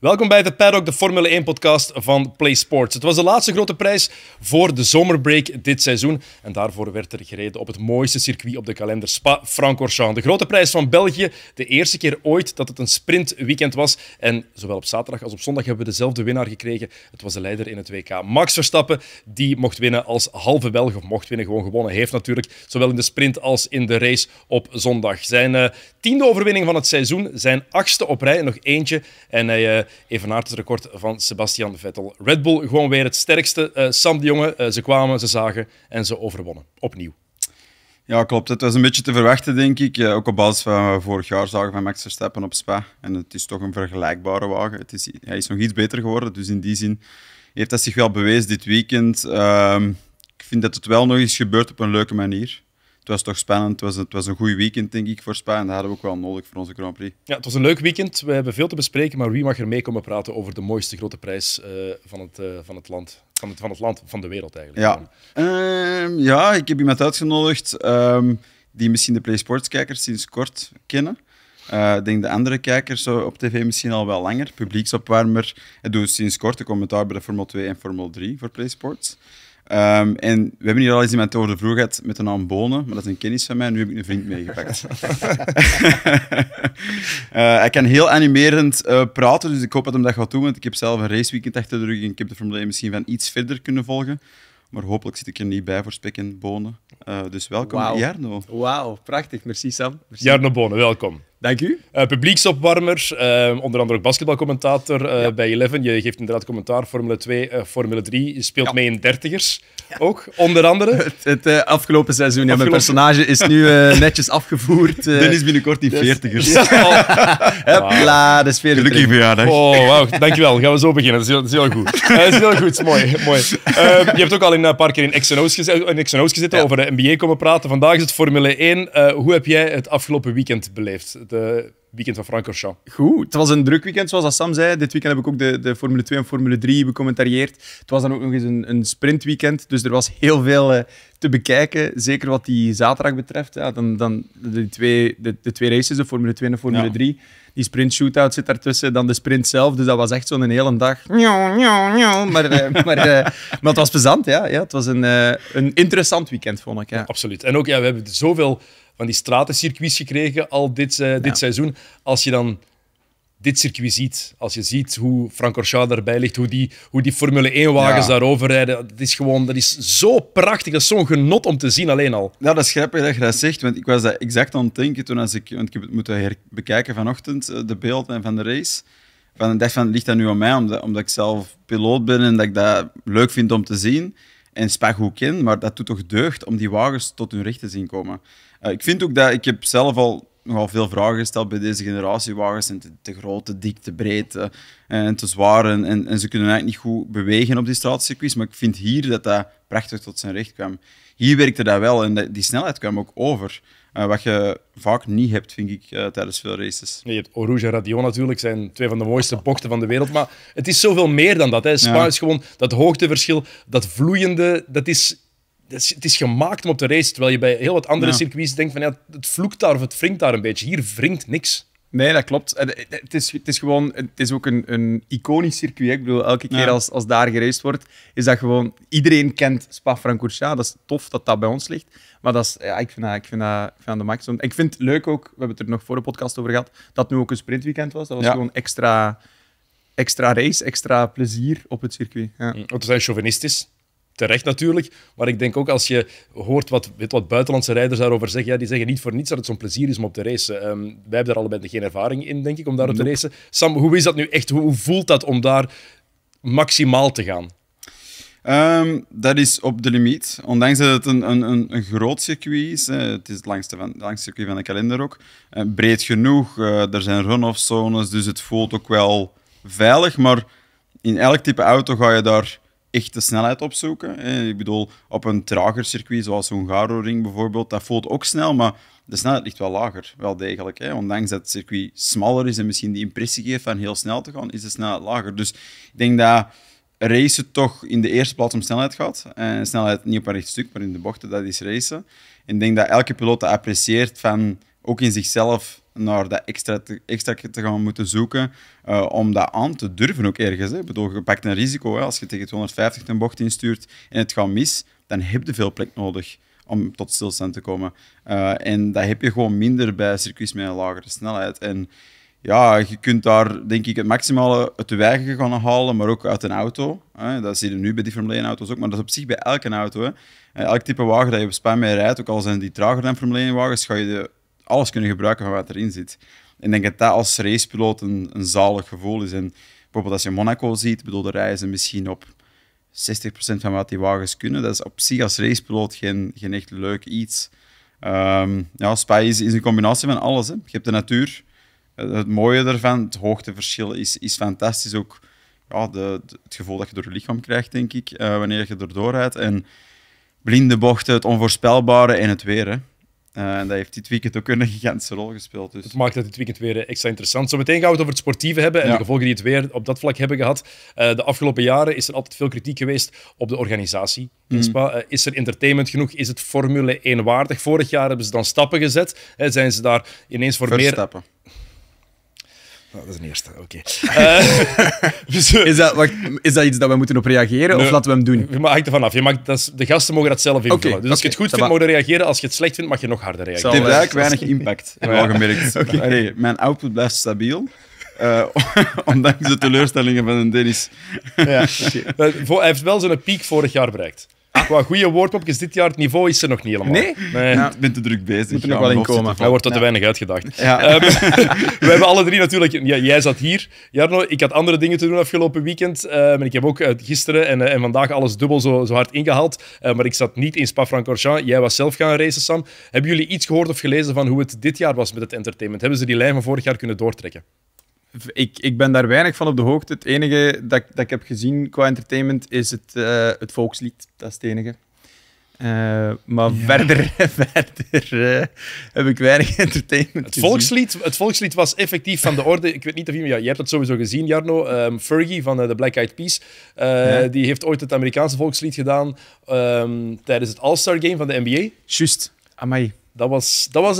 Welkom bij de Paddock, de Formule 1-podcast van Play Sports. Het was de laatste grote prijs voor de zomerbreak dit seizoen. En daarvoor werd er gereden op het mooiste circuit op de kalender, Spa-Francorchamps. De grote prijs van België, de eerste keer ooit dat het een sprintweekend was. En zowel op zaterdag als op zondag hebben we dezelfde winnaar gekregen. Het was de leider in het WK, Max Verstappen. Die mocht winnen als halve Belg, of mocht winnen, gewoon gewonnen. Heeft natuurlijk zowel in de sprint als in de race op zondag. Zijn eh, tiende overwinning van het seizoen, zijn achtste op rij, nog eentje. En hij... Eh, evenaart het record van Sebastian Vettel. Red Bull gewoon weer het sterkste. Uh, Sam de Jonge, eh, ze kwamen, ze zagen en ze overwonnen. Opnieuw. Ja, klopt. Het was een beetje te verwachten, denk ik. Eh, ook op basis van vorig jaar zagen van Max Verstappen op Spa. En het is toch een vergelijkbare wagen. Het is, hij is nog iets beter geworden, dus in die zin heeft dat zich wel bewezen dit weekend. Ehm, ik vind dat het wel nog eens gebeurt op een leuke manier het was toch spannend. Het was, het was een goed weekend, denk ik, voor Spa. En dat hadden we ook wel nodig voor onze Grand Prix. Ja, het was een leuk weekend. We hebben veel te bespreken. Maar wie mag er mee komen praten over de mooiste grote prijs eh, van, het, eh, van het land? Van het, van het land, van de wereld eigenlijk. Ja, ehm, ja ik heb iemand uitgenodigd ehm, die misschien de PlaySports-kijkers sinds kort kennen. Eh, ik denk de andere kijkers op tv misschien al wel langer. Publieksopwarmer. Hij doet sinds kort de commentaar bij de Formule 2 en Formule 3 voor PlaySports. Sports. Ehm, en we hebben hier al eens iemand over de met de naam Bonen, maar dat is een kennis van mij. Nu heb ik een vriend meegepakt. uh, hij kan heel animerend eh, praten, dus ik hoop dat hem dat gaat doen. Want ik heb zelf een raceweekend achter de rug en ik heb de Formule 1 misschien van iets verder kunnen volgen. Maar hopelijk zit ik er niet bij voor spek en bonen. Eh, dus welkom, wow. Jarno. Wauw, prachtig. Merci, Sam. Merci. Jarno Bonen, welkom. Dank u. Eh, publieksopwarmer, eh, onder andere ook basketbalcommentator eh, bij Eleven. Je geeft inderdaad commentaar Formule 2, Formule 3. Je speelt mee in dertigers ers ook, onder andere. Het, afgelopen seizoen. Afgelopen... mijn personage is nu netjes afgevoerd. Dit is binnenkort in dus- veertigers. Dus... Hopla, de sfeer. Gelukkig verjaardag. Oh, wauw. Dankjewel. Gaan we zo beginnen. Dat is heel, goed. dat is heel goed. mooi. mooi. je hebt ook al in, een paar keer in XNO's gezeten, over de NBA komen praten. Vandaag is het Formule 1. hoe heb jij het afgelopen weekend beleefd? Eh, weekend van Francorchamps. Goed, het was een druk weekend, zoals dat Sam zei. Dit weekend heb ik ook de, de Formule 2 en Formule 3 becommentarieerd. Het was dan ook nog eens een, een sprintweekend, dus er was heel veel eh, te bekijken. Zeker wat die zaterdag betreft. Ja, dan, dan de, twee, de, twee races, de Formule 2 en de Formule 3. Die sprint shootout zit daartussen, dan de sprint zelf. Dus dat was echt zo'n hele dag. Njo, njo, njo. Maar, eh, maar, maar het was plezant, ja. ja het was een, een interessant weekend, vond ik. ja absoluut. En ook, ja, we hebben zoveel van die stratencircuits gekregen al dit, eh, dit seizoen. Als je dan dit circuit ziet, als je ziet hoe Francorchamps daarbij ligt, hoe die, hoe die Formule 1-wagens ja. daarover rijden, dat is gewoon dat is zo prachtig, dat is zo'n genot om te zien alleen al. Ja, dat is grappig dat je zegt, want ik was dat exact aan het denken toen als ik, want ik heb het moeten bekijken vanochtend, eh, de beelden van de race van ik dacht van, ligt dat nu aan mij, omdat, omdat ik zelf piloot ben en dat ik dat leuk vind om te zien en in, maar dat doet toch deugd om die wagens tot hun recht te zien komen. Eh, ik vind ook dat ik heb zelf al nogal veel vragen gesteld bij deze generatie wagens. te, groot, te dik, te breed eh, en te zwaar. En, en, en, ze kunnen eigenlijk niet goed bewegen op die straatcircuits. Maar ik vind hier dat dat prachtig tot zijn recht kwam. Hier werkte dat wel en die snelheid kwam ook over. Eh, wat je vaak niet hebt, vind ik, eh, tijdens veel races. je hebt Orouge en Radio, natuurlijk, zijn twee van de mooiste bochten van de wereld. Maar het is zoveel meer dan dat. Hè. Spa is gewoon dat hoogteverschil, dat vloeiende, dat is, dat is, Het is gemaakt om op te race. Terwijl je bij heel wat andere ja. circuits denkt van ja, het vloekt daar of het wringt daar een beetje. Hier wringt niks. Nee, dat klopt. Eh, eh, het is, het is gewoon, het is ook een, een iconisch circuit. Ik bedoel, elke keer als, als daar gereisd wordt, is dat gewoon, iedereen kent Spa-Francorchamps. Dat is tof dat dat bij ons ligt. Maar dat is, ja, ik vind dat, ik vind dat, ik vind dat de Ik vind het leuk ook, we hebben het er nog voor de podcast over gehad, dat nu ook een sprintweekend was. Dat was gewoon extra, extra race, extra plezier op het circuit. Ja. Want we zijn chauvinistisch terecht natuurlijk. Maar ik denk ook als je hoort wat, weet wat buitenlandse rijders daarover zeggen. die zeggen niet voor niets dat het zo'n plezier is om op te racen. Um, wij hebben daar allebei geen ervaring in, denk ik, om daar op te racen. Sam, hoe is dat nu echt? Hoe, voelt dat om daar maximaal te gaan? Ehm, dat is op de limiet. Ondanks dat het een, een, een groot circuit is, het is het langste, van, langste circuit van de kalender ook, eh, breed genoeg, eh, er zijn run-off zones, dus het voelt ook wel veilig, maar in elk type auto ga je daar echte snelheid opzoeken. Ik bedoel, op een trager circuit zoals een Garo-ring bijvoorbeeld, dat voelt ook snel, maar de snelheid ligt wel lager, wel degelijk. Hè? Ondanks dat het circuit smaller is en misschien die impressie geeft van heel snel te gaan, is de snelheid lager. Dus ik denk dat racen toch in de eerste plaats om snelheid gaat. En eh, snelheid niet op een recht stuk, maar in de bochten, dat is racen. En ik denk dat elke piloot dat apprecieert van, ook in zichzelf, naar dat extra te, extra gaan moeten zoeken eh, om dat aan te durven ook ergens. Hè. bedoel, je pakt een risico. Hè. Als je tegen 250 een bocht instuurt en het gaat mis, dan heb je veel plek nodig om tot stilstand te komen. Eh, en dat heb je gewoon minder bij circuits met een lagere snelheid. En ja, je kunt daar denk ik het maximale uit de gaan halen, maar ook uit een auto. Hè. Dat zie je nu bij die Formule 1-auto's ook, maar dat is op zich bij elke auto. Hè. Eh, elk type wagen dat je op span mee rijdt, ook al zijn die trager dan Formule 1-wagens, ga je de alles kunnen gebruiken van wat erin zit. En ik denk dat dat als racepiloot een, een zalig gevoel is. En bijvoorbeeld als je Monaco ziet, bedoel, de reizen misschien op 60% van wat die wagens kunnen. Dat is op zich als racepiloot geen, geen echt leuk iets. Um, ja, Spa is, is, een combinatie van alles. Hè. Je hebt de natuur. Het mooie ervan het hoogteverschil is, is fantastisch. Ook ja, de, het gevoel dat je door je lichaam krijgt, denk ik, eh, wanneer je erdoor rijdt. En blinde bochten, het onvoorspelbare en het weer. Eh, en dat heeft dit weekend ook een gigantische rol gespeeld. Dus. Het maakt het dit weekend weer eh, extra interessant. Zometeen gaan we het over het sportieve hebben en de gevolgen die het weer op dat vlak hebben gehad. Eh, de afgelopen jaren is er altijd veel kritiek geweest op de organisatie. Mhm. is er entertainment genoeg? Is het Formule 1 waardig? Vorig jaar hebben ze dan stappen gezet. Hè, zijn ze daar ineens voor Verstappen. meer... Nou, dat is een eerste, oké. Eh, dus, eh, is, dat, is dat iets dat we moeten op reageren of laten we hem doen? Je mag ervan af. Je de gasten mogen dat zelf invullen. dus als je het goed vindt, mogen reageren. Als je het slecht vindt, mag je nog harder reageren. Het eh, heeft eigenlijk weinig impact, heb al mijn output blijft stabiel. ondanks de teleurstellingen van een Dennis. ja. Hij heeft wel zijn piek vorig jaar bereikt. Qua ah, goede woordpopjes dus dit jaar, het niveau is er nog niet helemaal. Nee? ik ben te druk bezig. Moet er nog wel in komen. Hij wordt er te weinig uitgedacht. Ehm, we hebben alle drie natuurlijk... jij zat hier, Jarno. Ik had andere dingen te doen afgelopen weekend. Um, ik heb ook eh, gisteren en, eh, en, vandaag alles dubbel zo, zo hard ingehaald. Eh, maar ik zat niet in Spa-Francorchamps. Jij was zelf gaan racen, Sam. Hebben jullie iets gehoord of gelezen van hoe het dit jaar was met het entertainment? Hebben ze die lijn van vorig jaar kunnen doortrekken? ik, ik ben daar weinig van op de hoogte. Het enige dat, dat ik heb gezien qua entertainment is het, eh, het volkslied. Dat is het enige. Eh, maar verder, verder eh, heb ik weinig entertainment het volkslied, het volkslied was effectief van de orde. Ik weet niet of je... Ja, je hebt dat sowieso gezien, Jarno. Ehm, Fergie van de Black Eyed Peas. Die heeft ooit het Amerikaanse volkslied gedaan ehm, tijdens het All-Star Game van de NBA. Juist. Amai. Dat was, dat was,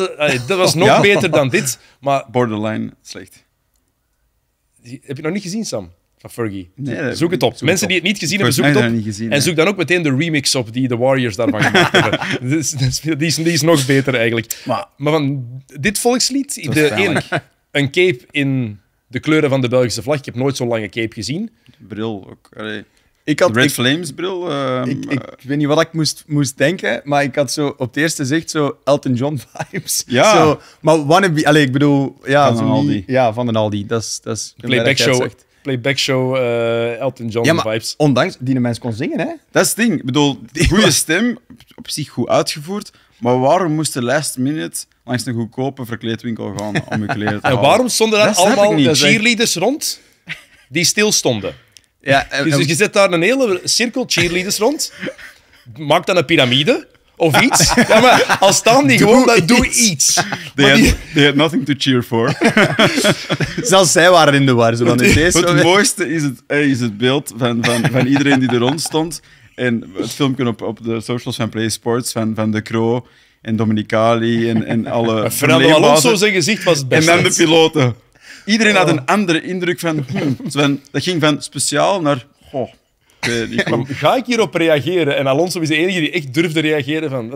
dat was nog beter dan dit. Maar... Borderline slecht heb je nog niet gezien, Sam? Van Fergie. Nee, zoek het op. Mensen het die het niet gezien hebben, zoek het op. Niet gezien, en zoek dan ook meteen de remix op die de Warriors daarvan gemaakt hebben. Dus, dus die, is, is nog beter eigenlijk. Maar, maar van dit volkslied, de, een, een cape in de kleuren van de Belgische vlag. Ik heb nooit zo'n lange cape gezien. Bril ook. Ik had, Red Flames bril. Ehm, ik, eh, weet niet wat ik moest, moest denken, maar ik had zo op het eerste zicht zo Elton John vibes. Ja. Zo, maar wannabe, allez, ik bedoel, ja, van, een Aldi. Ja, van een Aldi. Dat is, dat is playback show. Playback eh, show Elton John ja, maar vibes. Ondanks die mens kon zingen, hè? Dat is het ding. Ik bedoel, goede stem, op zich goed uitgevoerd. Maar waarom moest de last minute langs een goedkope verkleedwinkel gaan om je kleren te halen? En waarom stonden daar allemaal cheerleaders rond die stil stonden? Ja, dus, je zet daar een hele cirkel cheerleaders rond. Maak dan een piramide of iets. maar als staan die gewoon, dat doe iets. They had, had, nothing to cheer for. Zelfs zij waren in de war. Zo van deze het mooiste is het, eh, is het beeld van, van, van iedereen die er rond stond. En het filmpje op, op de socials van Play Sports van, van De Croo en Dominicali en, en alle... Fernando Alonso zijn gezicht was het beste. En dan de piloten. Iedereen had oh. een andere indruk van... Hmm, dat ging van speciaal naar... Goh, ik Ga ik hierop reageren? En Alonso is de enige die echt durfde reageren van...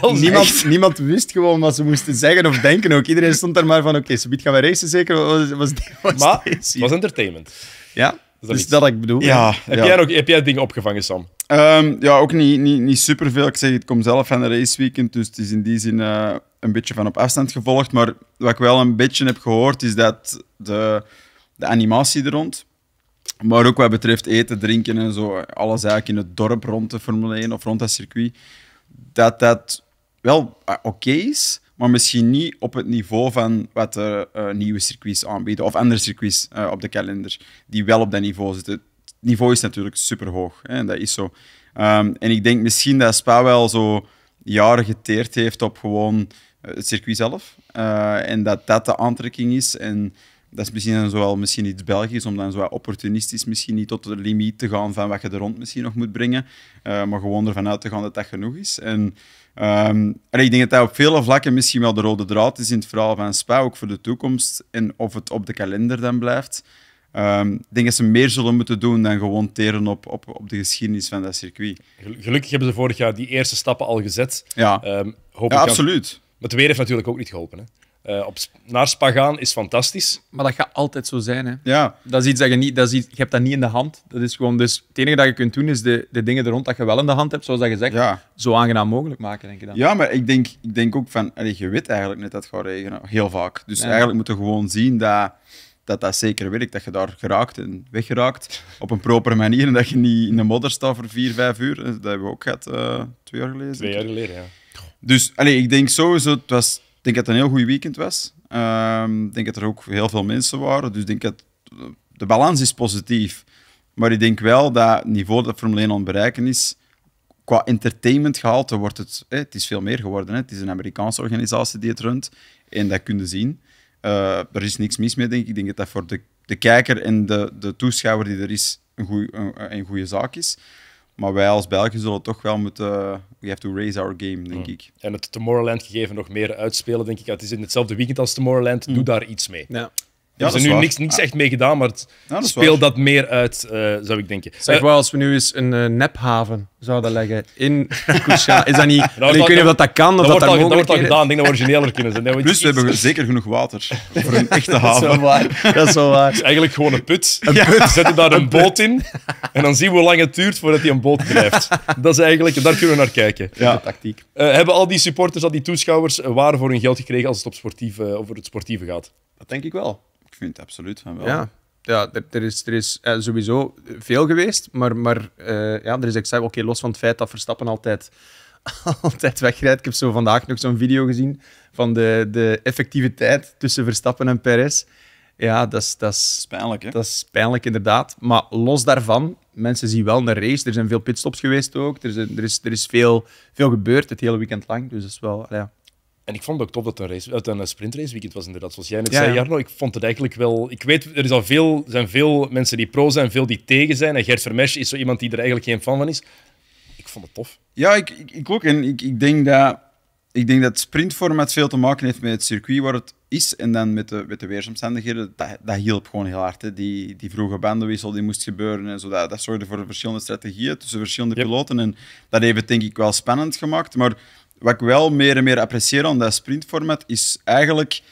Wat niemand, niemand wist gewoon wat ze moesten zeggen of denken ook. Iedereen stond daar maar van... Oké, okay, gaan we racen zeker? Was, was maar het was entertainment. Ja, dat, dus dat ik bedoel. Ja, Heb, Jij nog, heb jij dingen opgevangen, Sam? Ehm, ja, ook niet, niet, niet superveel. Ik zeg, ik kom zelf van de raceweekend, dus het is in die zin... Eh, een beetje van op afstand gevolgd. Maar wat ik wel een beetje heb gehoord, is dat de, de animatie er rond. Maar ook wat betreft eten, drinken en zo, alles eigenlijk in het dorp rond de Formule 1 of rond dat circuit, dat dat wel ah, oké is, maar misschien niet op het niveau van wat de eh, nieuwe circuits aanbieden of andere circuits eh, op de kalender, die wel op dat niveau zitten. Het niveau is natuurlijk super hoog, en dat is zo. Ehm, en ik denk misschien dat Spa wel zo jaren geteerd heeft op gewoon eh, het circuit zelf. Eh, en dat dat de aantrekking is. En dat is misschien dan zowel misschien iets Belgisch, om dan zo opportunistisch misschien niet tot de limiet te gaan van wat je er rond misschien nog moet brengen. Eh, maar gewoon ervan uit te gaan dat dat genoeg is. En, en ehm, ik denk dat dat op vele vlakken misschien wel de rode draad is in het verhaal van Spa, ook voor de toekomst. En of het op de kalender dan blijft. Um, ik denk dat ze meer zullen moeten doen dan gewoon teren op, op, op de geschiedenis van dat circuit. Gelukkig hebben ze vorig jaar die eerste stappen al gezet. Ja, ehm, hoop ik absoluut het weer heeft natuurlijk ook niet geholpen. Hè. Eh, op, naar Spa gaan is fantastisch. Maar dat gaat altijd zo zijn. Hè. Ja. Dat is iets dat je niet, dat is je hebt dat niet in de hand. Dat is gewoon, dus het enige dat je kunt doen is de, de dingen er rond dat je wel in de hand hebt, zoals dat je zegt, zo aangenaam mogelijk maken, denk ik dan. Ja, maar ik denk, ik denk ook van, je weet eigenlijk net dat het gaat regenen, heel vaak. Dus eigenlijk moet je gewoon zien dat, dat dat zeker werkt, dat je daar geraakt en weggeraakt op een propere manier en dat je niet in de modder staat voor vier, vijf uur. Dat hebben we ook gehad eh, twee jaar geleden. Twee jaar geleden, ja. Dus allez, ik denk sowieso, het was, ik denk dat het een heel goed weekend was. Ehm, ik denk dat er ook heel veel mensen waren. Dus ik denk dat de balans is positief. Maar ik denk wel dat het niveau dat Formule 1 aan het bereiken is, qua entertainment gehalte wordt het, het is veel meer geworden. Hè. Het is een Amerikaanse organisatie die het runt en dat kun je zien. Eh, er is niks mis mee, denk ik. Ik denk dat dat voor de, de kijker en de, de toeschouwer die er is een, een goede zaak is. Maar wij als Belgen zullen toch wel moeten. We have to raise our game, denk mm. ik. En het Tomorrowland gegeven nog meer uitspelen, denk ik. Het is in hetzelfde weekend als Tomorrowland. Doe mm. daar iets mee. Ja. Ja, dus er is, nu niks, niks, ah. echt mee gedaan, maar het speelt dat meer uit, eh, zou ik denken. Zeg eh, wel, als we nu eens een eh, nephaven zouden leggen in Kusha, is dat niet... Dat ik dat, dat kan, of dat, dat, wordt gedaan, ik denk dat we origineler kunnen zijn. Dus Plus, we hebben zeker genoeg water voor een echte haven. dat is wel waar. Dat is wel waar. Dus eigenlijk gewoon een put. Een put. Zetten daar een boot in en dan zien we hoe lang het duurt voordat hij een boot drijft. Dat is eigenlijk... Daar kunnen we naar kijken. Ja. De tactiek. hebben al die supporters, al die toeschouwers, waar voor hun geld gekregen als het, op over het sportieve gaat? Dat denk ik wel. Ik vind het absoluut van wel. Ja, ja er, er is, er is eh, sowieso veel geweest, maar, maar eh, ja, er is, ik zei, oké, los van het feit dat Verstappen altijd, altijd wegrijdt. Ik heb zo vandaag nog zo'n video gezien van de, de effectiviteit tussen Verstappen en Perez. Ja, dat is, dat is pijnlijk. Hè? Dat is pijnlijk, inderdaad. Maar los daarvan, mensen zien wel een race. Er zijn veel pitstops geweest ook. Er is, er is, er is veel, veel gebeurd het hele weekend lang. Dus dat is wel, ja, en ik vond het ook top dat het een, race, dat een sprintrace weekend was, inderdaad. Zoals jij net ja, zei, Jarno, ik vond het eigenlijk wel... Ik weet, er is al veel, zijn veel mensen die pro zijn, veel die tegen zijn. En Gert Vermesh is zo iemand die er eigenlijk geen fan van is. Ik vond het tof. Ja, ik, ik, ook. En ik, ik, denk dat, ik denk dat het sprintformat veel te maken heeft met het circuit waar het is. En dan met de, met de weersomstandigheden. Dat, dat hielp gewoon heel hard. Die, die vroege bandenwissel die moest gebeuren. En zo, dat, dat zorgde voor verschillende strategieën tussen verschillende piloten. En dat heeft het denk ik wel spannend gemaakt. Maar wat ik wel meer en meer apprecieer aan dat sprintformat is eigenlijk,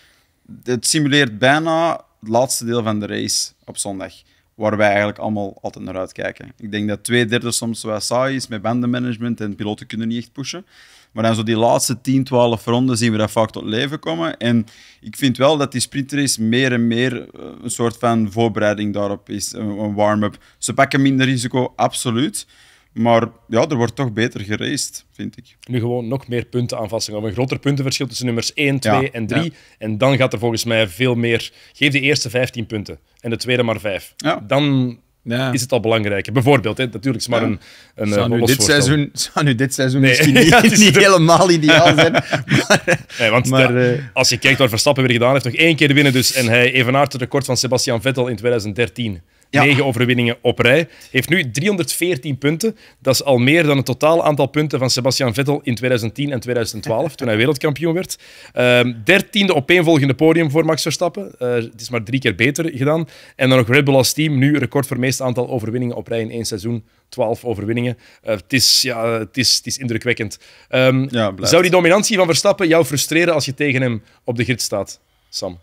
het simuleert bijna het laatste deel van de race op zondag. Waar wij eigenlijk allemaal altijd naar uitkijken. Ik denk dat twee derde soms wel saai is met bandenmanagement en piloten kunnen niet echt pushen. Maar dan zo die laatste 10, 12 ronden zien we dat vaak tot leven komen. En ik vind wel dat die sprintrace meer en meer eh, een soort van voorbereiding daarop is, een warm-up. Ze pakken minder risico, absoluut. Maar ja, er wordt toch beter geraced, vind ik. Nu gewoon nog meer punten aanvassing. Of een groter puntenverschil tussen nummers 1, 2 en 3. En dan gaat er volgens mij veel meer. Geef de eerste 15 punten en de tweede maar 5. Dan ja. is het al belangrijker. Bijvoorbeeld, hè, natuurlijk is maar een, een zou eh, dit seizoen, zou nu dit seizoen misschien niet, is niet helemaal ideaal zijn. Maar, want eh, als je kijkt wat Verstappen weer gedaan heeft, nog één keer winnen dus. En hij evenaart het record van Sebastian Vettel in 2013. Ja. 9 overwinningen op rij. Heeft nu 314 punten. Dat is al meer dan het totaal aantal punten van Sebastian Vettel in 2010 en 2012, toen hij wereldkampioen werd. Ehm, dertiende um, opeenvolgende podium voor Max Verstappen. Eh, het is maar drie keer beter gedaan. En dan nog Red Bull als team. Nu record voor het meeste aantal overwinningen op rij in één seizoen. 12 overwinningen. Eh, het, is, ja, het, is, het is indrukwekkend. Ehm, zou die dominantie van Verstappen jou frustreren als je tegen hem op de grid staat, Sam?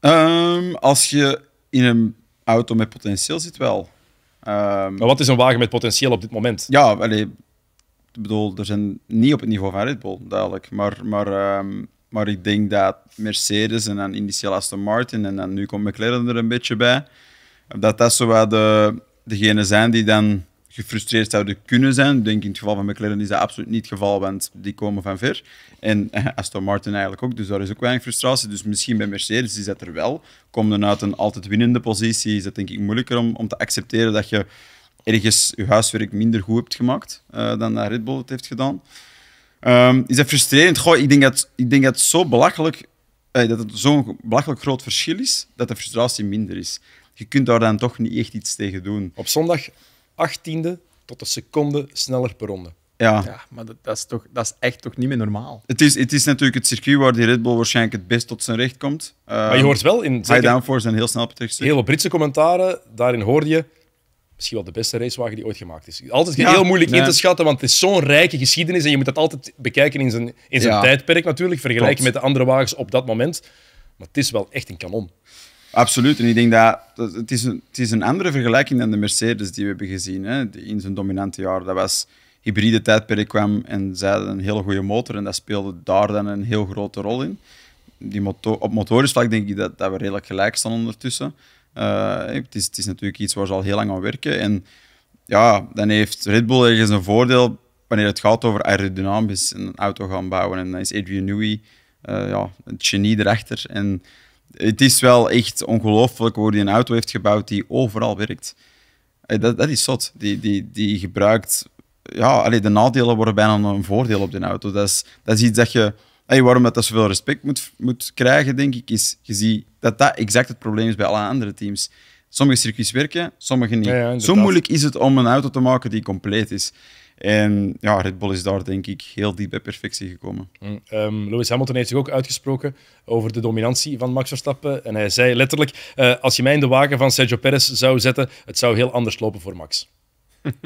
Ehm, als je in een auto met potentieel zit wel. Ehm, maar wat is een wagen met potentieel op dit moment? Ja, allee, ik bedoel, er zijn niet op het niveau van Red Bull, duidelijk. Maar, maar, ehm, maar ik denk dat Mercedes en dan initieel Aston Martin en dan nu komt McLaren er een beetje bij, dat dat zo de, degene zijn die dan gefrustreerd zouden kunnen zijn. Ik denk in het geval van McLaren is dat absoluut niet het geval, want die komen van ver. En eh, Aston Martin eigenlijk ook, dus daar is ook weinig frustratie. Dus misschien bij Mercedes is dat er wel. Komt dan uit een altijd winnende positie, is dat denk ik moeilijker om, om te accepteren dat je ergens je huiswerk minder goed hebt gemaakt eh, dan dat Red Bull het heeft gedaan. Ehm, is dat frustrerend? Goh, ik denk dat, ik denk dat, zo belachelijk, eh, dat het zo'n belachelijk groot verschil is, dat de frustratie minder is. Je kunt daar dan toch niet echt iets tegen doen. Op zondag achttiende tot een seconde sneller per ronde. Ja. ja, maar dat, dat, is toch, dat is echt toch niet meer normaal. Het is, het is natuurlijk het circuit waar die Red Bull waarschijnlijk het best tot zijn recht komt. Uh, maar je ehm, hoort wel in... High en heel snel op Heel rechtstuk. Britse commentaren, daarin hoorde je misschien wel de beste racewagen die ooit gemaakt is. Altijd heel moeilijk in te schatten, want het is zo'n rijke geschiedenis en je moet dat altijd bekijken in zijn, in zijn tijdperk natuurlijk, vergelijken met de andere wagens op dat moment. Maar het is wel echt een kanon. Absoluut. En ik denk dat het is, een, het is een andere vergelijking dan de Mercedes die we hebben gezien hè, in zijn dominante jaar. Dat was hybride tijdperk kwam en zij hadden een hele goede motor en dat speelde daar dan een heel grote rol in. Die op motorisch vlak denk ik dat, dat we redelijk gelijk staan ondertussen. Eh, het, is, het is natuurlijk iets waar ze al heel lang aan werken. En ja, dan heeft Red Bull ergens een voordeel wanneer het gaat over aerodynamisch een auto gaan bouwen. En dan is Adrian Newey uh, ja, het genie erachter. En het is wel echt ongelooflijk hoe die een auto heeft gebouwd die overal werkt. Eh, dat, dat is zot. Die, die, die gebruikt... Ja, allee, de nadelen worden bijna een voordeel op die auto. Dat is, dat is iets dat je... waarom dat, zoveel respect moet, moet krijgen, denk ik, is je ziet dat dat exact het probleem is bij alle andere teams. Sommige circuits werken, sommige niet. Zo moeilijk is het om een auto te maken die compleet is. En ja, Red Bull is daar denk ik heel diep bij perfectie gekomen. Mm. Lewis Hamilton heeft zich ook uitgesproken over de dominantie van Max Verstappen. En hij zei letterlijk, eh, als je mij in de wagen van Sergio Perez zou zetten, het zou heel anders lopen voor Max.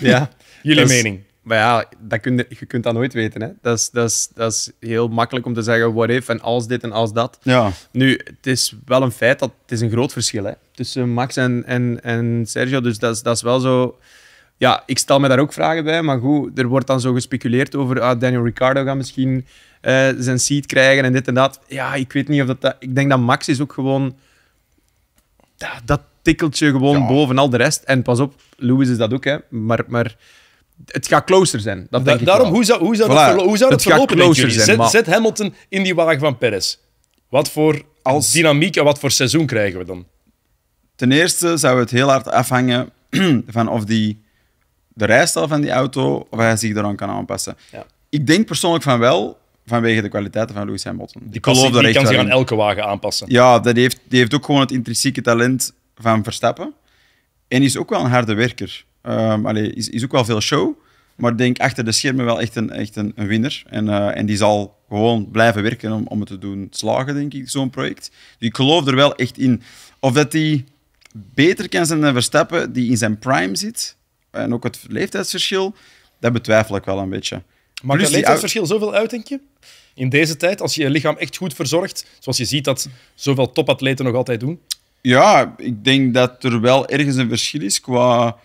ja. Jullie mening? Maar ja, dat kun je, je, kunt dat nooit weten. Hè? Dat, is, dat, is, dat is heel makkelijk om te zeggen what if en als dit en als dat. Ja. Nu, het is wel een feit dat het is een groot verschil is tussen Max en, en, en Sergio. Dus dat is, dat is wel zo ja, ik stel me daar ook vragen bij. Maar goed, er wordt dan zo gespeculeerd over ah, Daniel Ricciardo gaat misschien eh, zijn seat krijgen en dit en dat. Ja, ik weet niet of dat... dat ik denk dat Max is ook gewoon... Dat, dat tikkeltje gewoon boven al de rest. En pas op, Lewis is dat ook, hè. Maar... maar het gaat closer zijn. Dat denk ik daarom, hoe zou, hoe zou, hoe zou het verlopen, Zijn, zet, zet, Hamilton in die wagen van Perez. Wat voor Als... dynamiek en wat voor seizoen krijgen we dan? Ten eerste zou het heel hard afhangen van of die de rijstijl van die auto, of hij zich daaraan kan aanpassen. Ja. Ik denk persoonlijk van wel, vanwege de kwaliteiten van Lewis Hamilton. Die, die kan zich aan elke wagen aanpassen. Ja, dat heeft, die heeft ook gewoon het intrinsieke talent van Verstappen. En is ook wel een harde werker. Um, allee, is, is ook wel veel show, maar ik denk achter de schermen wel echt een, echt een, een winner. En, eh, en die zal gewoon blijven werken om, om het te doen slagen, denk ik, zo'n project. Dus ik geloof er wel echt in. Of dat hij beter kan zijn dan Verstappen, die in zijn prime zit en ook het leeftijdsverschil, dat betwijfel ik wel een beetje. Maakt het leeftijdsverschil zoveel uit, denk je? In deze tijd, als je je lichaam echt goed verzorgt, zoals je ziet dat zoveel topatleten nog altijd doen? Ja, ik denk dat er wel ergens een verschil is qua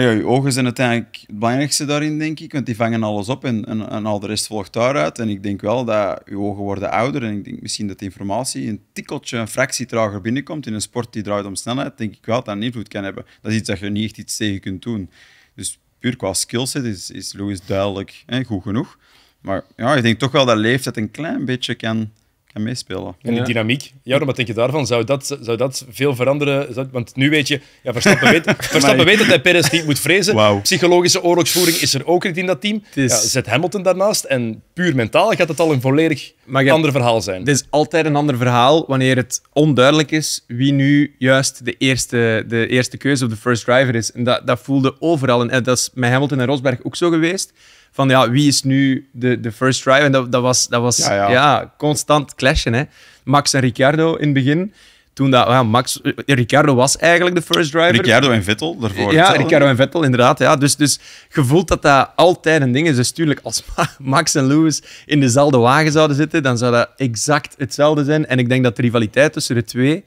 ja, je ogen zijn uiteindelijk het belangrijkste daarin, denk ik, want die vangen alles op en, en, al de rest volgt daaruit. En ik denk wel dat je ogen worden ouder en ik denk misschien dat informatie een tikkeltje, een fractie trager binnenkomt in een sport die draait om snelheid, denk ik wel dat dat een invloed kan hebben. Dat is iets dat je niet echt iets tegen kunt doen. Dus puur qua skillset is, is Louis duidelijk goed genoeg. Maar ja, ik denk toch wel dat leeftijd een klein beetje kan en meespelen. En dynamiek. Ja, wat denk je daarvan? Zou dat, zou dat veel veranderen? want nu weet je, ja, Verstappen, weet, Verstappen weet dat hij Perez niet moet vrezen. Psychologische oorlogsvoering is er ook niet in dat team. Ja, zet Hamilton daarnaast en puur mentaal gaat het al een volledig ander verhaal zijn. Het is altijd een ander verhaal wanneer het onduidelijk is wie nu juist de eerste, de eerste keuze of de first driver is. En dat, dat voelde overal. En eh, dat is met Hamilton en Rosberg ook zo geweest van ja, wie is nu de, de first drive? En dat, dat was, dat was ja, constant clashen. Hè. Max en Ricciardo in het begin. Toen dat, ja, Max, eh, Ricciardo was eigenlijk de first driver. Ricciardo en Vettel daarvoor. Ja, Ricciardo en Vettel, inderdaad. Ja. Dus, dus gevoeld dat dat altijd een ding is. Dus tuurlijk, als Max en Lewis in dezelfde wagen zouden zitten, dan zou dat exact hetzelfde zijn. En ik denk dat de rivaliteit tussen de twee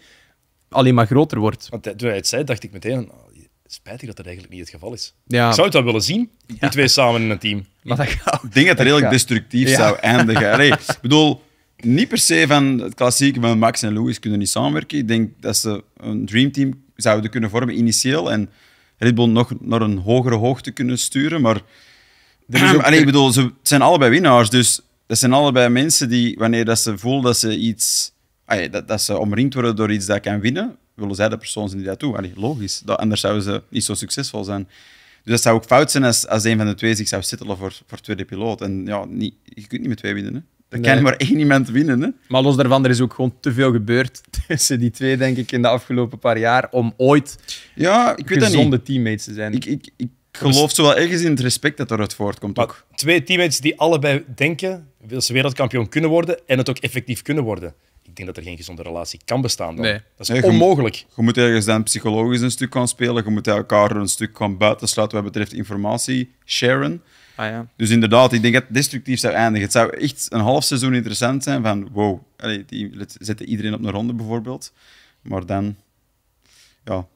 alleen maar groter wordt. Want eh, toen hij het zei, dacht ik meteen, spijtig dat dat eigenlijk niet het geval is. Ik zou het wel willen zien, die twee samen in een team. Maar dat gaat... Ik denk dat het redelijk destructief zou eindigen. Allee, ik bedoel, niet per se van het klassieke van Max en Lewis kunnen niet samenwerken. Ik denk dat ze een dreamteam zouden kunnen vormen initieel en Red Bull nog naar een hogere hoogte kunnen sturen. Maar ook... allee, ik bedoel, ze, het zijn allebei winnaars, dus dat zijn allebei mensen die, wanneer dat ze voelen dat ze iets... Allee, dat, dat ze omringd worden door iets dat kan winnen, willen zij de persoon zijn die dat doet. logisch, dat, anders zouden ze niet zo succesvol zijn. Dus dat zou ook fout zijn als, als een van de twee zich zou zittelen voor, voor tweede piloot. En ja, niet, je kunt niet met twee winnen. Hè. Er kan maar één iemand winnen. Hè. Maar los daarvan, er is ook gewoon te veel gebeurd tussen die twee, denk ik, in de afgelopen paar jaar. Om ooit ja, ik weet gezonde niet. teammates te zijn. Ik, ik, ik geloof dus... wel ergens in het respect dat eruit voortkomt. ook. Twee teammates die allebei denken wil ze wereldkampioen kunnen worden en het ook effectief kunnen worden ik denk dat er geen gezonde relatie kan bestaan. Dan. Nee. Dat is onmogelijk. Je, moet ergens dan psychologisch een stuk gaan spelen. Je moet elkaar een stuk gaan buitensluiten wat betreft informatie sharen. Ah, ja. Dus inderdaad, ik denk dat het destructief zou eindigen. Het zou echt een half seizoen interessant zijn van wow, allee, die, zetten iedereen op een ronde bijvoorbeeld. Maar dan, ja,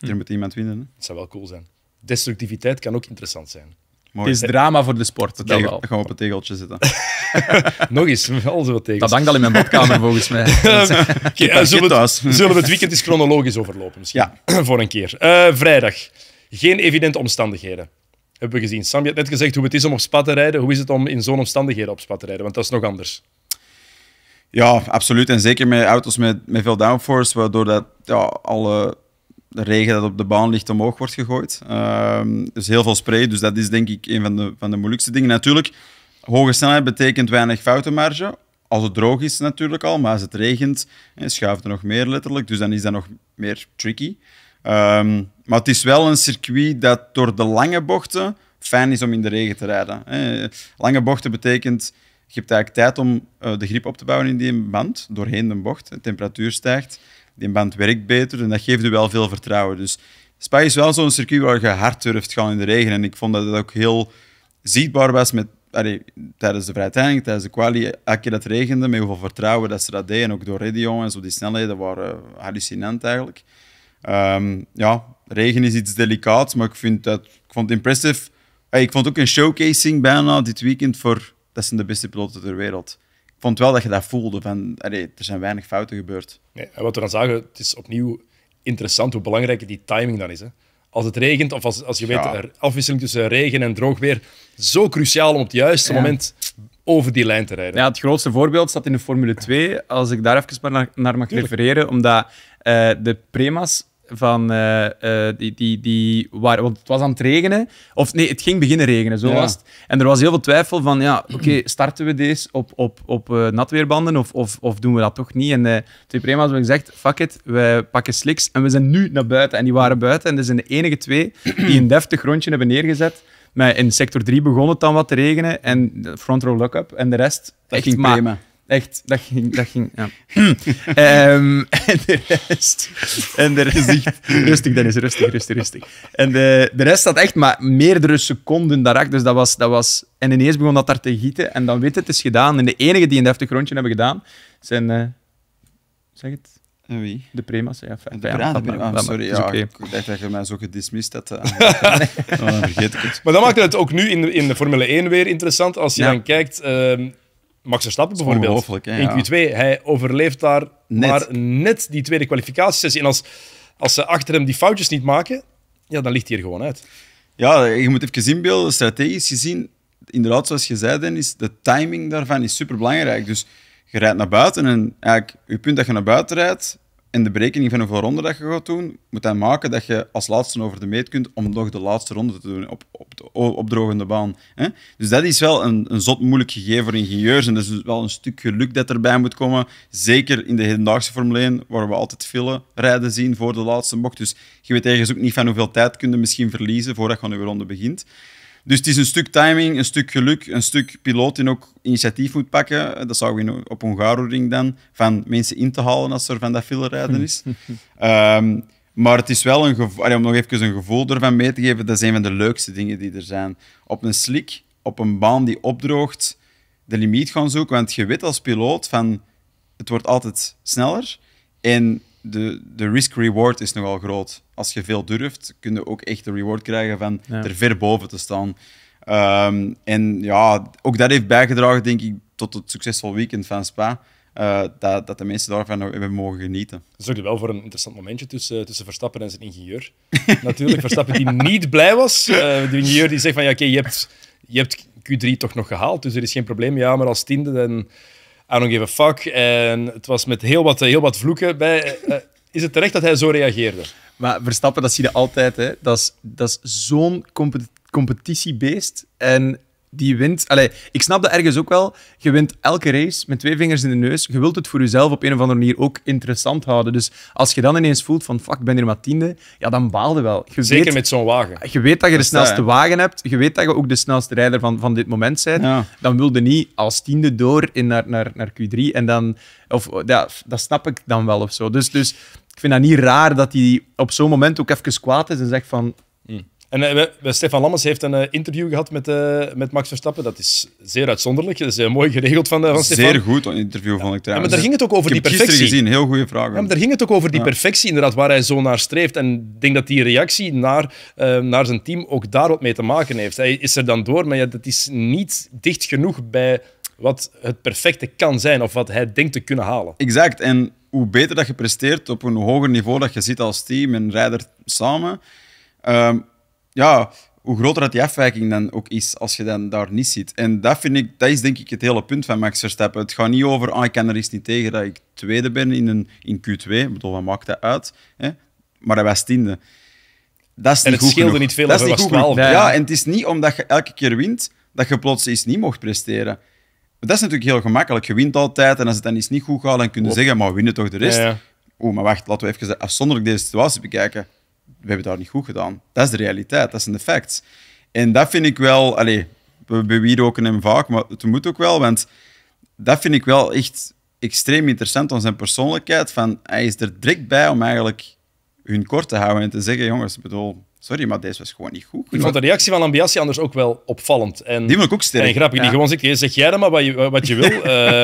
er hm. moet iemand winnen. Het zou wel cool zijn. Destructiviteit kan ook interessant zijn. Het is drama voor de sport. gaan we op het tegeltje zitten. Nog eens, al zo wat tegels. Dat hangt al in mijn badkamer volgens mij. Eh, zullen, we, zullen, we, het weekend eens chronologisch overlopen misschien? Ja. voor een keer. Eh, vrijdag. Geen evidente omstandigheden. Hebben we gezien. Sam, je hebt net gezegd hoe het is om op spat te rijden. Hoe is het om in zo'n omstandigheden op spat te rijden? Want dat is nog anders. Ja, absoluut. En zeker met auto's met, met veel downforce, waardoor dat ja, alle de regen dat op de baan ligt omhoog wordt gegooid. Ehm, dus heel veel spray, dus dat is denk ik een van de, van de moeilijkste dingen. Natuurlijk, hoge snelheid betekent weinig foutenmarge. Als het droog is natuurlijk al, maar als het regent, schuift er nog meer letterlijk. Dus dan is dat nog meer tricky. Ehm, maar het is wel een circuit dat door de lange bochten fijn is om in de regen te rijden. Lange bochten betekent, je hebt eigenlijk tijd om eh, de grip op te bouwen in die band, doorheen de bocht. De temperatuur stijgt die band werkt beter en dat geeft u wel veel vertrouwen. Dus Spa is wel zo'n circuit waar je hard durft gaan in de regen. En ik vond dat dat ook heel zichtbaar was met, tijdens de vrijtraining, tijdens de quali, elke keer dat het regende, met hoeveel vertrouwen dat ze dat deden. En ook door Redion en zo, die snelheden waren eh, hallucinant eigenlijk. Ehm, ja, regen is iets delicaats, maar ik, vind dat, ik vond het impressive. ik vond ook een showcasing bijna dit weekend voor dat zijn de beste piloten ter wereld vond wel dat je dat voelde. Van, er zijn weinig fouten gebeurd. Nee, wat we dan zagen, het is opnieuw interessant hoe belangrijk die timing dan is. Hè? Als het regent of als, als je weet, er afwisseling tussen regen en droog weer, zo cruciaal om op het juiste moment over die lijn te rijden. Ja, het grootste voorbeeld staat in de Formule 2, als ik daar even naar, naar mag refereren, omdat eh, de Prema's van, eh, eh, die, die, die, waar, want het was aan het regenen. Of nee, het ging beginnen regenen, zo ja. was En er was heel veel twijfel van, ja, oké, starten we deze op, op, op eh, natweerbanden of, of, of doen we dat toch niet? En uh, twee prema's hebben gezegd, fuck it, we pakken slicks En we zijn nu naar buiten. En die waren buiten. En dat zijn de enige twee die een deftig rondje hebben neergezet. Maar in sector 3 begon het dan wat te regenen en front row lock-up. En de rest dat echt ging prima. Echt, dat ging. Dat ging ja. Ehm, en de rest. En de rest. rustig, Dennis, rustig, rustig, rustig. En de, de rest had echt maar meerdere seconden daarachter. Dus dat was, dat was. En ineens begon dat daar te gieten. En dan weet het, het is gedaan. En de enige die een deftig rondje hebben gedaan zijn. Uh, zeg het? En wie? De Prema's. Ja, ja, sorry. Ja, Ik dacht dat je mij zo gedismist had. Eh. Oh, vergeet Maar dat maakt het ook nu in de, in de Formule 1 weer interessant. Als je dan kijkt... Ehm, Max Verstappen bijvoorbeeld. In Q2. Hij overleeft daar net. maar net die tweede kwalificatiesessie. En als, als ze achter hem die foutjes niet maken, ja, dan ligt hij er gewoon uit. Ja, je moet even inbeelden, strategisch gezien, inderdaad, zoals je zei, Dennis, de timing daarvan is super belangrijk. Dus je rijdt naar buiten en eigenlijk, je punt dat je naar buiten rijdt, en de berekening van hoeveel ronde dat je gaat doen, moet dan maken dat je als laatste over de meet kunt om nog de laatste ronde te doen op, op, de, op drogende baan. Hè? Dus dat is wel een, een zot moeilijk gegeven voor ingenieurs. En dat is dus wel een stuk geluk dat erbij moet komen. Zeker in de hedendaagse Formule 1, waar we altijd veel eh, rijden zien voor de laatste bocht. Dus je weet ergens ook niet van hoeveel tijd kun je misschien verliezen voordat je een ronde begint. Dus het is een stuk timing, een stuk geluk, een stuk piloot die ook initiatief moet pakken. Dat zou we op garo ring dan, van mensen in te halen als er van dat file rijden is. Ehm, maar het is wel een gevoel, om nog even een gevoel ervan mee te geven, dat is een van de leukste dingen die er zijn. Op een slik, op een baan die opdroogt, de limiet gaan zoeken. Want je weet als piloot van, het wordt altijd sneller. En de, de risk-reward is nogal groot. Als je veel durft, kun je ook echt de reward krijgen van er ver boven te staan. Ehm, en ja, ook dat heeft bijgedragen, denk ik, tot het succesvol weekend van Spa. Eh, dat, dat, de mensen daarvan hebben mogen genieten. Zorgde wel voor een interessant momentje tussen, tussen Verstappen en zijn ingenieur. Natuurlijk, Verstappen die niet blij was. Eh, de ingenieur die zegt van ja, oké, je, hebt, je hebt Q3 toch nog gehaald, dus er is geen probleem. Ja, maar als tiende dan I don't give a fuck. En het was met heel wat, eh, heel wat vloeken bij. Eh, eh, is het terecht dat hij zo reageerde? Maar Verstappen, dat zie je altijd. Hè. Dat is, dat is zo'n competitiebeest. En die wint. Allee, ik snap dat ergens ook wel. Je wint elke race met twee vingers in de neus. Je wilt het voor jezelf op een of andere manier ook interessant houden. Dus als je dan ineens voelt van fuck, ik ben hier maar tiende, ja, dan baalde wel. Je Zeker met zo'n wagen. Je weet dat je de snelste wagen hebt. Je weet dat je ook de snelste rijder van, van dit moment bent. Ja. Dan wilde niet als tiende door in naar, naar, naar Q3. En dan, of, ja, dat snap ik dan wel of zo. Dus, dus ik vind dat niet raar dat hij op zo'n moment ook even kwaad is en zegt van... Hm. En eh, Stefan Lammers heeft een eh, interview gehad met, eh, met Max Verstappen. Dat is zeer uitzonderlijk. Dat is mooi geregeld van, van Stefan. Zeer goed, een interview ja. vond ik trouwens. Ja, maar daar ging het ook over die perfectie. gezien, heel goede vraag. Ja, maar daar ging het ook over die perfectie, inderdaad, waar hij zo naar streeft. En ik denk dat die reactie naar, naar zijn team ook daar wat mee te maken heeft. Hij is er dan door, maar ja, dat is niet dicht genoeg bij wat het perfecte kan zijn of wat hij denkt te kunnen halen. Exact. En hoe beter dat je presteert op een hoger niveau dat je zit als team en rijder samen, ehm, ja, hoe groter dat die afwijking dan ook is, als je dan daar niet zit. En dat, vind ik, dat is denk ik het hele punt van Max Verstappen. Het gaat niet over, ah, ik kan er iets niet tegen dat ik tweede ben in, een, in Q2. Ik bedoel, wat maakt dat uit? Hè? Maar hij was tiende. Dat is en niet het goed scheelde niet veel, dat is niet goed Ja, en het is niet omdat je elke keer wint, dat je plots iets niet mocht presteren. Dat is natuurlijk heel gemakkelijk. Je wint altijd en als het dan iets niet goed gaat, dan kun je zeggen, maar we winnen toch de rest. Ja, Oeh, maar wacht, laten we even afzonderlijk deze situatie bekijken we hebben daar niet goed gedaan. Dat is de realiteit, dat zijn de facts. En dat vind ik wel, allez, we ook hem vaak, maar het moet ook wel, want dat vind ik wel echt extreem interessant om zijn persoonlijkheid. Van, hij is er direct bij om eigenlijk hun kort te houden en te zeggen, jongens, bedoel, Sorry, maar deze was gewoon niet goed. Ik vond de reactie van Ambiassi anders ook wel opvallend. En, die vond ik ook sterk. En grappig, die gewoon zegt, zeg jij dan maar wat je, wat je wil.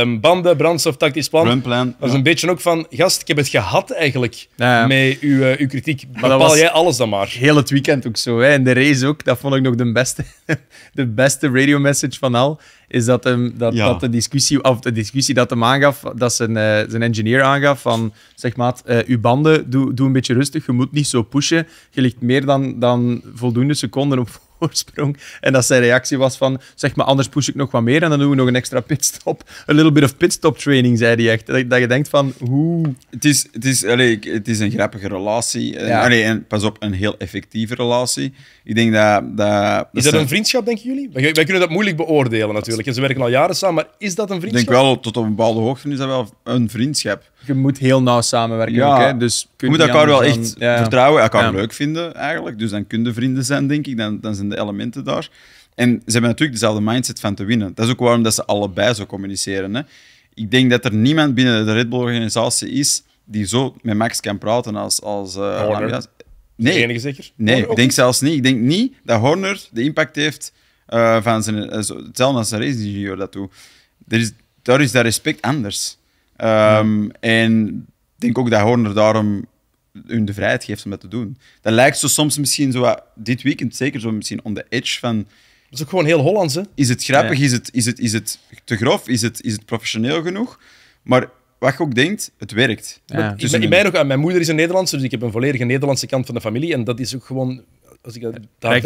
uh, banden, brandstof, tactisch plan. Dat was een beetje ook van, gast, ik heb het gehad eigenlijk met uw, eh, uw kritiek. Maar Bepaal jij alles dan maar. Heel het weekend ook zo. Hè. En de race ook, dat vond ik nog de beste, de beste radio message van al is dat, hem, dat, dat de discussie, of de discussie dat hem aangaf, dat zijn, eh, zijn engineer aangaf van, zeg maar, uh, uw banden, doe, doe een beetje rustig, je moet niet zo pushen. Je ligt meer dan, dan voldoende seconden op voorsprong. En dat zijn reactie was van, zeg maar, anders push ik nog wat meer en dan doen we nog een extra pitstop. Een little bit of pitstop training, zei hij echt. Dat, dat, je denkt van, hoe... Het is, het is, allee, het is een grappige relatie. Ja. en pas op, een heel effectieve relatie. Ik denk dat... dat is dat een vriendschap, denken jullie? Wij, kunnen dat moeilijk beoordelen natuurlijk. En ze werken al jaren samen, maar is dat een vriendschap? Ik denk wel, tot op een bepaalde hoogte is dat wel een vriendschap je moet heel nauw samenwerken. Ja. hè? Dus je moet elkaar wel echt ja. vertrouwen, elkaar leuk vinden eigenlijk. Dus dan kunnen vrienden zijn, denk ik. Dan, dan zijn de elementen daar. En ze hebben natuurlijk dezelfde mindset van te winnen. Dat is ook waarom dat ze allebei zo communiceren. Hè? Ik denk dat er niemand binnen de Red Bull-organisatie is die zo met Max kan praten als... als eh, Nee. zeker? Nee, oh, ik denk zelfs niet. Ik denk niet dat Horner de impact heeft eh, van zijn... Uh, hetzelfde als een race-ingenieur dat doet. is, daar is dat respect anders. Ehm, en ik denk ook dat Horner daarom hun de vrijheid geeft om dat te doen. Dat lijkt zo soms misschien zo, dit weekend zeker zo misschien on the edge van... Dat is ook gewoon heel Hollands, hè? Is het grappig? Is, het, is, het, is het te grof? Is het, is het professioneel genoeg? Maar wat je ook denkt, het werkt. Ja. Ik dus ben, ik ben ook, mijn moeder is een Nederlandse, dus ik heb een volledige Nederlandse kant van de familie. En dat is ook gewoon als ik dat, daar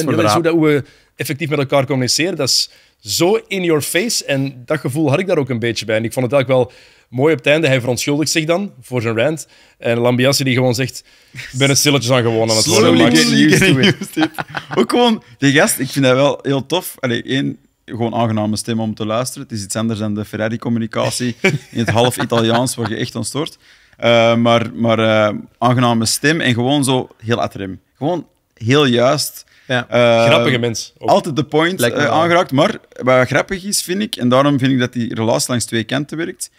hoe we effectief met elkaar communiceren. Dat is zo in your face. En dat gevoel had ik daar ook een beetje bij. En ik vond het eigenlijk wel mooi op het einde. Hij verontschuldigt zich dan voor zijn rant. En Lambiasi die gewoon zegt, ik ben het stilletjes aan gewoon aan het worden. ook gewoon, die gast, ik vind dat wel heel tof. Allee, één, gewoon aangename stem om te luisteren. Het is iets anders dan de Ferrari-communicatie in het half Italiaans, waar je echt aan eh, maar maar eh, aangename stem en gewoon zo heel atrem. Gewoon heel juist. Ja. Eh, Grappige mens. Altijd de point eh, aangeraakt. Maar wat grappig is, vind ik, en daarom vind ik dat die relatie langs twee kanten werkt.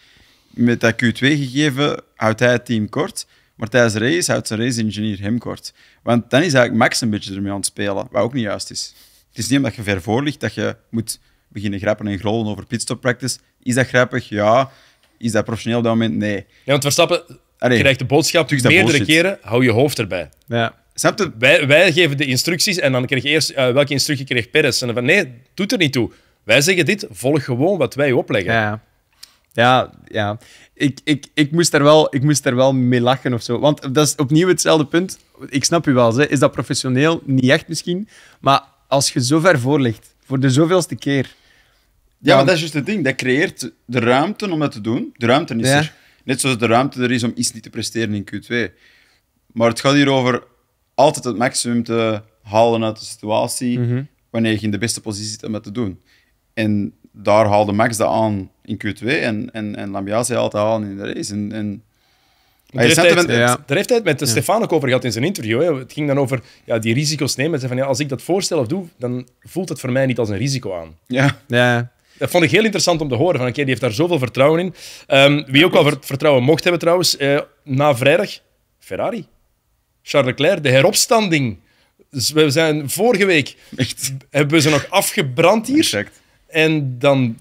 Met dat Q2 gegeven houdt hij het team kort. Maar tijdens de race houdt zijn race-engineer hem kort. Want dan is eigenlijk Max een beetje ermee aan het spelen, wat ook niet juist is. Het is niet omdat je ver voor ligt dat je moet beginnen grappen en grollen over pitstop practice. Is dat grappig? Ja. Is dat professioneel op dat moment? Nee. Ja, want Verstappen Allee, krijgt de boodschap meerdere keren, hou je hoofd erbij. Ja. Snap je? Wij, geven de instructies en dan kreeg je eerst eh, welke instructie kreeg Perez. En dan van nee, doet er niet toe. Wij zeggen dit, volg gewoon wat wij opleggen. Ja, ja. ja. Ik, ik, ik, moest daar wel, ik moest daar wel mee lachen of zo. Want dat is opnieuw hetzelfde punt. Ik snap u wel, hè. is dat professioneel? Niet echt misschien. Maar als je zo ver voor voor de zoveelste keer. Ja, maar dat is juist het ding. Dat creëert de ruimte om dat te doen. De ruimte is er. Net zoals de ruimte er is om iets niet te presteren in Q2. Maar het gaat hier over altijd het maximum te halen uit de situatie mhm. wanneer je in de beste positie zit om het te doen. En daar haalde Max dat aan in Q2 en, en, en Lambia zei altijd aan ah, in de race. En, en... Daar heeft, hij, heeft het met ja. Stefan ook over gehad in zijn interview. Hè. Het ging dan over ja, die risico's nemen. Zei van, ja, als ik dat voorstel of doe, dan voelt het voor mij niet als een risico aan. Ja. ja. Dat vond ik heel interessant om te horen. Van, oké, die heeft daar zoveel vertrouwen in. Ehm, wie ook al vertrouwen mocht hebben trouwens, eh, na vrijdag, Ferrari. Charles Leclerc, de heropstanding. we zijn vorige week Echt? hebben we ze nog afgebrand hier. En dan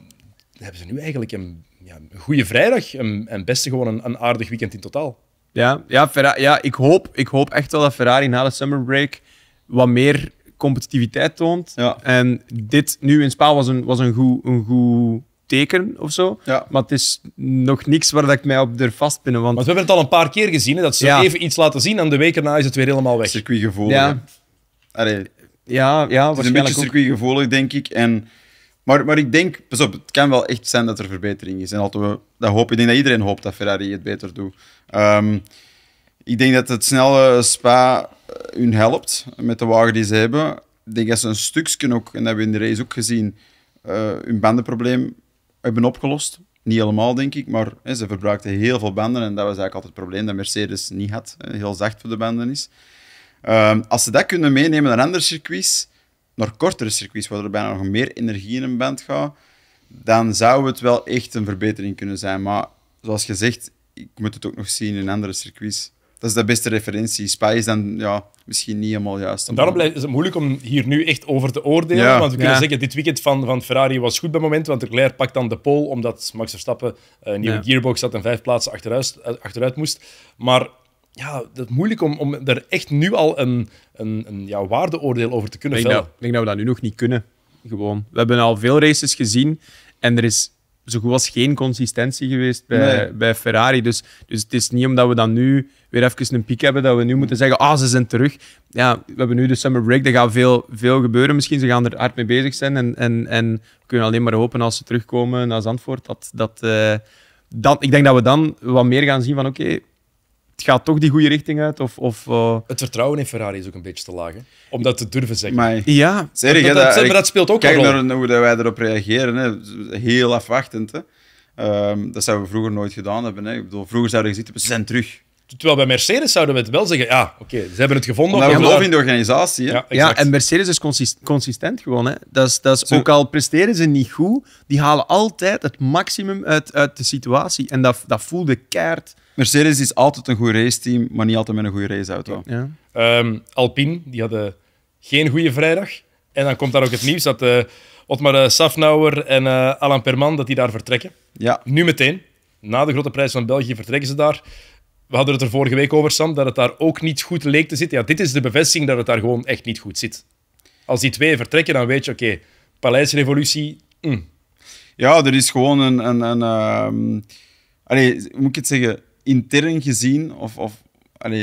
hebben ze nu eigenlijk een, ja, een goede vrijdag en, en beste gewoon een, een, aardig weekend in totaal. Ja, ja, ja ik, hoop, ik hoop echt wel dat Ferrari na de summer break wat meer competitiviteit toont. Ja. En dit nu in Spa was een, was een, goed, een goed teken of zo. Maar het is nog niks waar dat ik mij op durf vastpinnen. Want... we hebben het al een paar keer gezien, hè, dat ze even iets laten zien en de week erna is het weer helemaal weg. Circuitgevoelig. Ja. Allee, ja, ja, het is een beetje circuitgevoelig, denk ik. En, maar, maar ik denk, pas op, het kan wel echt zijn dat er verbetering is. En altijd dat hoop, ik denk dat iedereen hoopt dat Ferrari het beter doet. Ehm, ik denk dat het snelle spa eh, hun helpt met de wagen die ze hebben. Ik denk dat ze een stukje ook, en dat hebben we in de race ook gezien, uh, hun bandenprobleem hebben opgelost. Niet helemaal, denk ik, maar hè, ze verbruikten heel veel banden en dat was eigenlijk altijd het probleem dat Mercedes niet had. Hè, heel zacht voor de banden is. Ehm, als ze dat kunnen meenemen naar andere circuit, naar kortere circuits, waar er bijna nog meer energie in een band gaat, dan zou het wel echt een verbetering kunnen zijn. Maar zoals gezegd, ik moet het ook nog zien in een andere circuit dat is de beste referentie. Spa is dan ja, misschien niet helemaal juist. Daarom blijft, is het moeilijk om hier nu echt over te oordelen. Want we kunnen zeggen, dit weekend van, van Ferrari was goed bij moment. want Leclerc pakt dan de pole, omdat Max Verstappen eh, een nieuwe gearbox had en vijf plaatsen achteruit, eh, achteruit moest. Maar ja, dat is moeilijk om, om daar echt nu al een, een, een ja, waardeoordeel over te kunnen vellen. ik denk dat we dat nu nog niet kunnen. Gewoon. We hebben al veel races gezien en er is zo goed als geen consistentie geweest bij, bij Ferrari. Dus, dus het is niet omdat we dan nu weer even een piek hebben, dat we nu mm. moeten zeggen, ah, ze zijn terug. Ja, we hebben nu de summer break, er gaat veel, veel gebeuren misschien. Ze gaan er hard mee bezig zijn en, en, en we kunnen alleen maar hopen als ze terugkomen naar Zandvoort, dat, dat, eh, dat ik denk dat we dan wat meer gaan zien van, oké, het gaat toch die goede richting uit? Of, of, eh, Het vertrouwen in Ferrari is ook een beetje te laag. Hè? Om dat te durven zeggen. Maar, ja, dat, dat, dat speelt ook kijk een rol. Kijk naar hoe wij erop reageren. Hè. Heel afwachtend. Hè. Ehm, dat zouden we vroeger nooit gedaan hebben. Hè. Ik bedoel, vroeger zouden we gezegd hebben, ze zijn terug. Terwijl bij Mercedes zouden we het wel zeggen, ja, oké, ze hebben het gevonden. Maar we geloven in de organisatie. Hè? Ja, en Mercedes is consistent gewoon. Hè. Dat is, dat ook al presteren ze niet goed, die halen altijd het maximum uit, uit de situatie. En dat, dat voelde keert. Mercedes is altijd een goed raceteam, maar niet altijd met een goede raceauto. Ja. Ehm, Alpine, die hadden geen goede vrijdag. En dan komt daar ook het nieuws dat uh, Otmar eh, Safnauer en uh, Alain Perman dat die daar vertrekken. Ja. Nu meteen. Na de grote prijs van België vertrekken ze daar we hadden het er vorige week over, Sam, dat het daar ook niet goed leek te zitten. Ja, dit is de bevestiging dat het daar gewoon echt niet goed zit. Als die twee vertrekken, dan weet je, oké, paleisrevolutie... Mm. Ja, er is gewoon een... Ehm, moet ik het zeggen? Intern gezien, of, of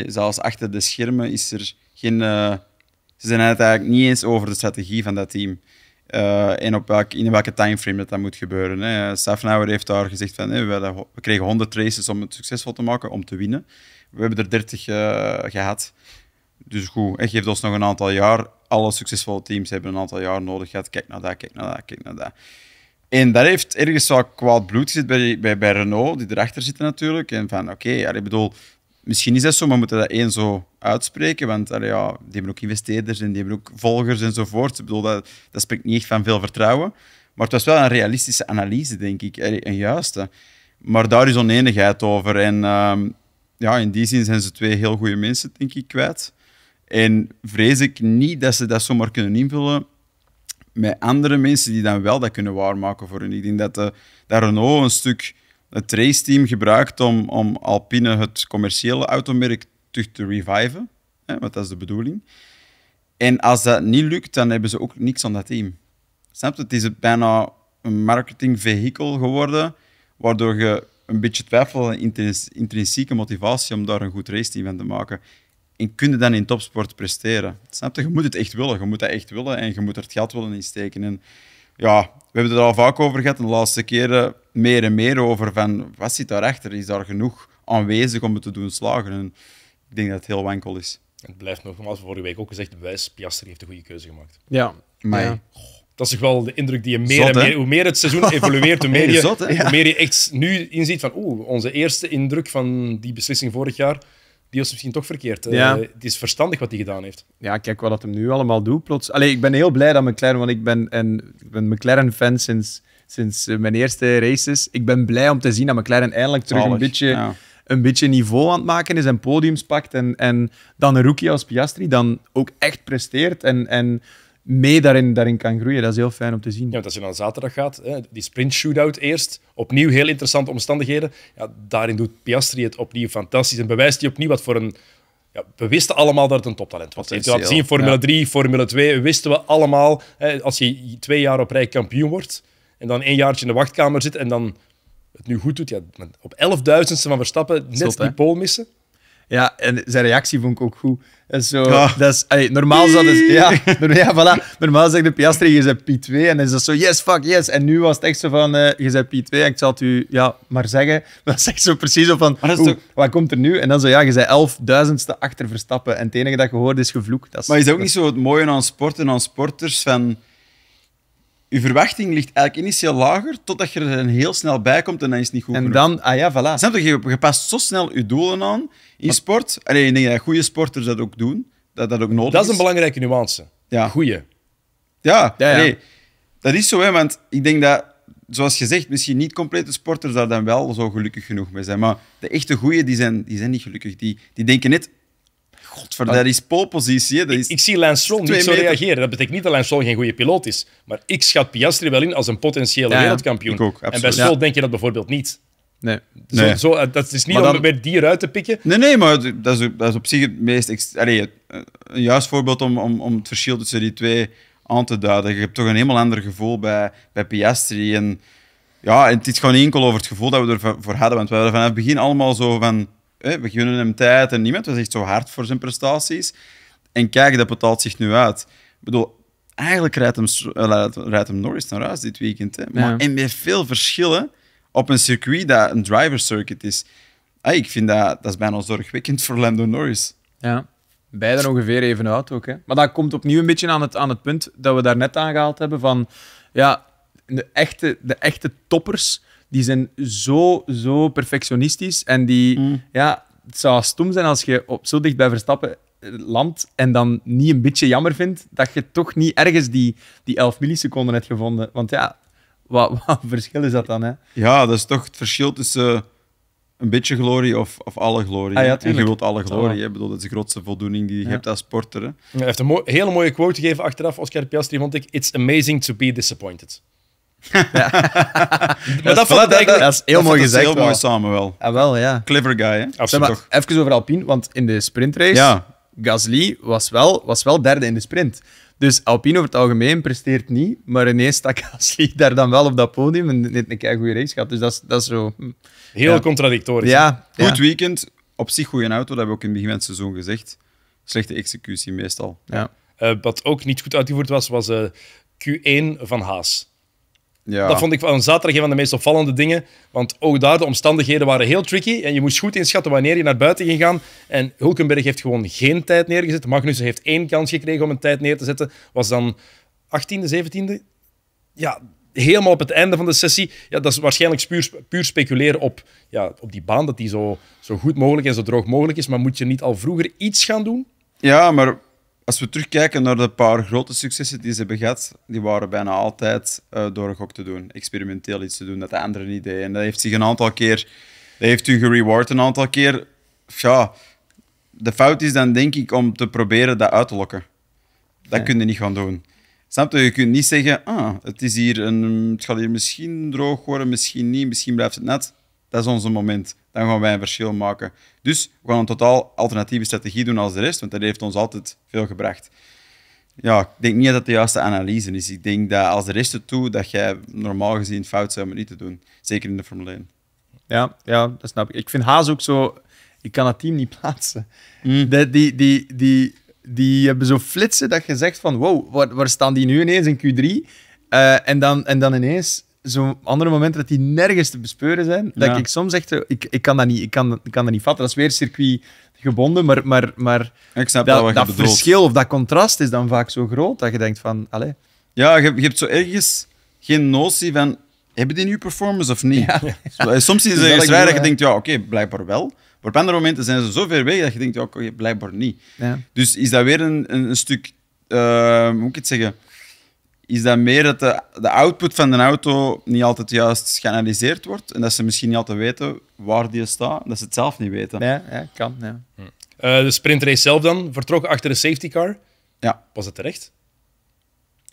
zelfs achter de schermen, is er geen... Eh, ze zijn het eigenlijk niet eens over de strategie van dat team en eh, op welk, in welke timeframe dat, dat moet gebeuren. Hè. heeft daar gezegd van we, we, kregen 100 races om het succesvol te maken, om te winnen. We hebben er 30 eh, gehad. Dus goed, het geeft ons nog een aantal jaar. Alle succesvolle teams hebben een aantal jaar nodig gehad. Kijk naar dat, kijk naar dat, kijk naar dat. En daar heeft ergens wel kwaad bloed gezet bij, bij, bij Renault, die erachter zitten natuurlijk. En van oké, ja, ik bedoel, misschien is dat zo, maar we moeten dat één zo uitspreken. Want ja, die hebben ook investeerders en die hebben ook volgers enzovoort. Ik bedoel, dat, dat spreekt niet echt van veel vertrouwen. Maar het was wel een realistische analyse, denk ik. een juiste. Maar daar is oneenigheid over. En ehm, ja, in die zin zijn ze twee heel goede mensen, denk ik, kwijt. En vrees ik niet dat ze dat zomaar kunnen invullen met andere mensen die dan wel dat kunnen waarmaken voor hun. Ik denk dat, de, eh, dat Renault een stuk het raceteam gebruikt om, om Alpine het commerciële automerk terug te reviven. Hè, want dat is de bedoeling. En als dat niet lukt, dan hebben ze ook niks aan dat team. Snap Het is bijna een marketingvehikel geworden, waardoor je een beetje twijfelt aan intrinsieke motivatie om daar een goed raceteam van te maken. En kun je dan in topsport presteren? Snap je? Je moet het echt willen. Je moet dat echt willen en je moet er het geld willen insteken steken. En ja, we hebben het er al vaak over gehad en de laatste keren meer en meer over van wat zit daarachter? Is daar genoeg aanwezig om het te doen slagen? En ik denk dat het heel wankel is. Het blijft nogmaals, vorige week ook gezegd, Wijs Piastri heeft de goede keuze gemaakt. Ja. Maar dat is toch wel de indruk die je meer en meer... Hoe meer het seizoen evolueert, hoe meer je, hoe meer je echt nu inziet van oeh, onze eerste indruk van die beslissing vorig jaar die was misschien toch verkeerd. Eh, ja. het is verstandig wat hij gedaan heeft. Ja, kijk wat dat hem nu allemaal doet plots. ik ben heel blij dat McLaren, want ik ben een, McLaren-fan sinds, sinds eh, mijn eerste races. Ik ben blij om te zien dat McLaren eindelijk terug een beetje... een beetje niveau aan het maken is en podiums pakt. En, en dan een rookie als Piastri dan ook echt presteert en, en mee daarin, daarin kan groeien. Dat is heel fijn om te zien. Ja, want als je dan zaterdag gaat, hè, die sprint shootout eerst, opnieuw heel interessante omstandigheden. Ja, daarin doet Piastri het opnieuw fantastisch en bewijst hij opnieuw wat voor een... Ja, we wisten allemaal dat het een toptalent was. Heeft u laten zien, Formule 3, Formule 2, wisten we allemaal. Hè, als je twee jaar op rij kampioen wordt en dan één jaartje in de wachtkamer zit en dan het nu goed doet, ja, op elfduizendste van Verstappen net die pole missen. Ja, en zijn reactie vond ik ook goed. En zo, dat is, normaal ja, ja, voilà, normaal zegt de Piastri, je zegt P2. En dan is dat zo, yes, fuck, yes. En nu was het echt zo van, eh, je zegt P2, en ik zal het u ja, maar zeggen. Dat is echt zo precies zo van, wat komt er nu? En dan zo, ja, je zei elfduizendste achter Verstappen. En het enige dat je hoort is gevloekt. Dat maar is dat ook niet zo het mooie aan sporten en aan sporters? Van je verwachting ligt eigenlijk initieel lager, totdat je er heel snel bij komt en dan is het niet goed En dan, ah ja, voilà. Snap je, je past zo snel je doelen aan in sport. Alleen ik denk dat goede sporters dat ook doen, dat dat ook nodig is. Dat is een belangrijke nuance. Ja. Goeie. Ja, Nee, dat is zo, hè, want ik denk dat, zoals je zegt, misschien niet complete sporters daar dan wel zo gelukkig genoeg mee zijn. Maar de echte goeie, die zijn, die zijn niet gelukkig. Die, die denken net, Godverdomme, dat is Dat is ik, zie Lance Stroll niet zo reageren. Dat betekent niet dat Lance Stroll geen goede piloot is. Maar ik schat Piastri wel in als een potentiële wereldkampioen. en bij Stroll denk je dat bijvoorbeeld niet. Nee. Eh, dat is niet dan, om weer die eruit te pikken. Nee, nee, maar dat is, dat is op zich het meest... Eh, een juist voorbeeld om, om, om het verschil tussen die twee aan te duiden. Je hebt toch een helemaal ander gevoel bij, bij Piastri. En, ja, en het is gewoon enkel over het gevoel dat we ervoor hadden. Want we hadden vanaf het begin allemaal zo van we gunnen hem tijd en niemand was echt zo hard voor zijn prestaties. En kijk, dat betaalt zich nu uit. Ik bedoel, eigenlijk rijdt hem, eh, rijdt hem Norris naar huis dit weekend. Maar, ja. En met veel verschillen op een circuit dat een driver circuit is. Ah, ik vind dat, dat is bijna zorgwekkend voor Lando Norris. Ja, beide ongeveer even oud ook. Hè. Maar dat komt opnieuw een beetje aan het, aan het punt dat we daarnet aangehaald hebben van... Ja, de echte, de echte toppers die zijn zo, zo perfectionistisch. En die, mm. ja, het zou stom zijn als je op zo dicht bij Verstappen eh, landt en dan niet een beetje jammer vindt dat je toch niet ergens die, die 11 milliseconden hebt gevonden. Want ja, wat, wat verschil is dat dan? Hè? Ja, dat is toch het verschil tussen een beetje glorie of, of alle glorie. Ah, en je wilt alle glorie. Je Bedoel, dat is de grootste voldoening die je hebt als sporter. Hè? Hij heeft een hele mooie quote gegeven achteraf, Oscar Piastri, vond ik. It's amazing to be disappointed. Ja. dat, dat, vond dat, is heel mooi gezegd. Heel mooi samen wel. Ah, wel, ja. Clever guy, hè? Zeg even over Alpine, want in de sprintrace, ja. Gasly was wel, was wel derde in de sprint. Dus Alpine over het algemeen presteert niet, maar ineens stak Gasly daar dan wel op dat podium en net een keer goede race gehad. Dus dat is, dat is zo... Hm. Heel contradictorisch. Ja, Goed weekend, op zich goede auto, dat hebben we ook in het begin van het seizoen gezegd. Slechte executie meestal. Ja. Eh, wat ook niet goed uitgevoerd was, was eh, Q1 van Haas. Ja. Dat vond ik van zaterdag een van de meest opvallende dingen. Want ook daar, de omstandigheden waren heel tricky. En je moest goed inschatten wanneer je naar buiten ging gaan. En Hulkenberg heeft gewoon geen tijd neergezet. Magnussen heeft één kans gekregen om een tijd neer te zetten. Was dan 18e, 17e? Ja, helemaal op het einde van de sessie. Ja, dat is waarschijnlijk puur, puur speculeren op, ja, op die baan. Dat die zo, zo goed mogelijk en zo droog mogelijk is. Maar moet je niet al vroeger iets gaan doen? Ja, maar als we terugkijken naar de paar grote successen die ze hebben gehad, die waren bijna altijd eh, door een gok te doen, experimenteel iets te doen, dat andere anderen En dat heeft zich een aantal keer, dat heeft hun gereward een aantal keer. Ja, de fout is dan denk ik om te proberen dat uit te lokken. Dat kun je niet gaan doen. Snap je? Je kunt niet zeggen, ah, het, is hier een, het hier misschien droog worden, misschien niet, misschien blijft het net. Dat is ons moment dan gaan wij een verschil maken. Dus we gaan een totaal alternatieve strategie doen als de rest, want dat heeft ons altijd veel gebracht. Ja, ik denk niet dat dat de juiste analyse is. Ik denk dat als de rest het doet, dat jij normaal gezien fout zou moeten het niet te doen. Zeker in de Formule 1. Ja, ja dat snap ik. Ik vind Haas ook zo... Ik kan het team niet plaatsen. Hmm. Die, die, die, die, hebben zo flitsen dat je zegt van wow, waar, staan die nu ineens in Q3? Eh, en, dan, en dan ineens zo'n andere momenten dat die nergens te bespeuren zijn, dat ik soms echt... Eh, ik, ik, kan dat niet, ik, kan, ik kan dat niet vatten. Dat is weer circuitgebonden gebonden, maar, maar, maar ik snap dat, dat verschil of dat contrast is dan vaak zo groot dat je denkt van... Allez. Ja, je, hebt zo ergens geen notie van... Hebben die nu performance of niet? Eh, soms is het zwaar dat je denkt, ja, oké, blijkbaar wel. Maar op andere momenten zijn ze zo ver weg dat je denkt, ja, oké, blijkbaar niet. Dus is dat weer een, een, stuk... Eh, hoe moet ik het zeggen? is dat meer dat de, de output van de auto niet altijd juist geanalyseerd wordt en dat ze misschien niet altijd weten waar die staat, dat ze het zelf niet weten. Nee, ja, kan. Ja. Uh, de sprintrace zelf dan, vertrok achter de safety car. Ja. Was dat terecht?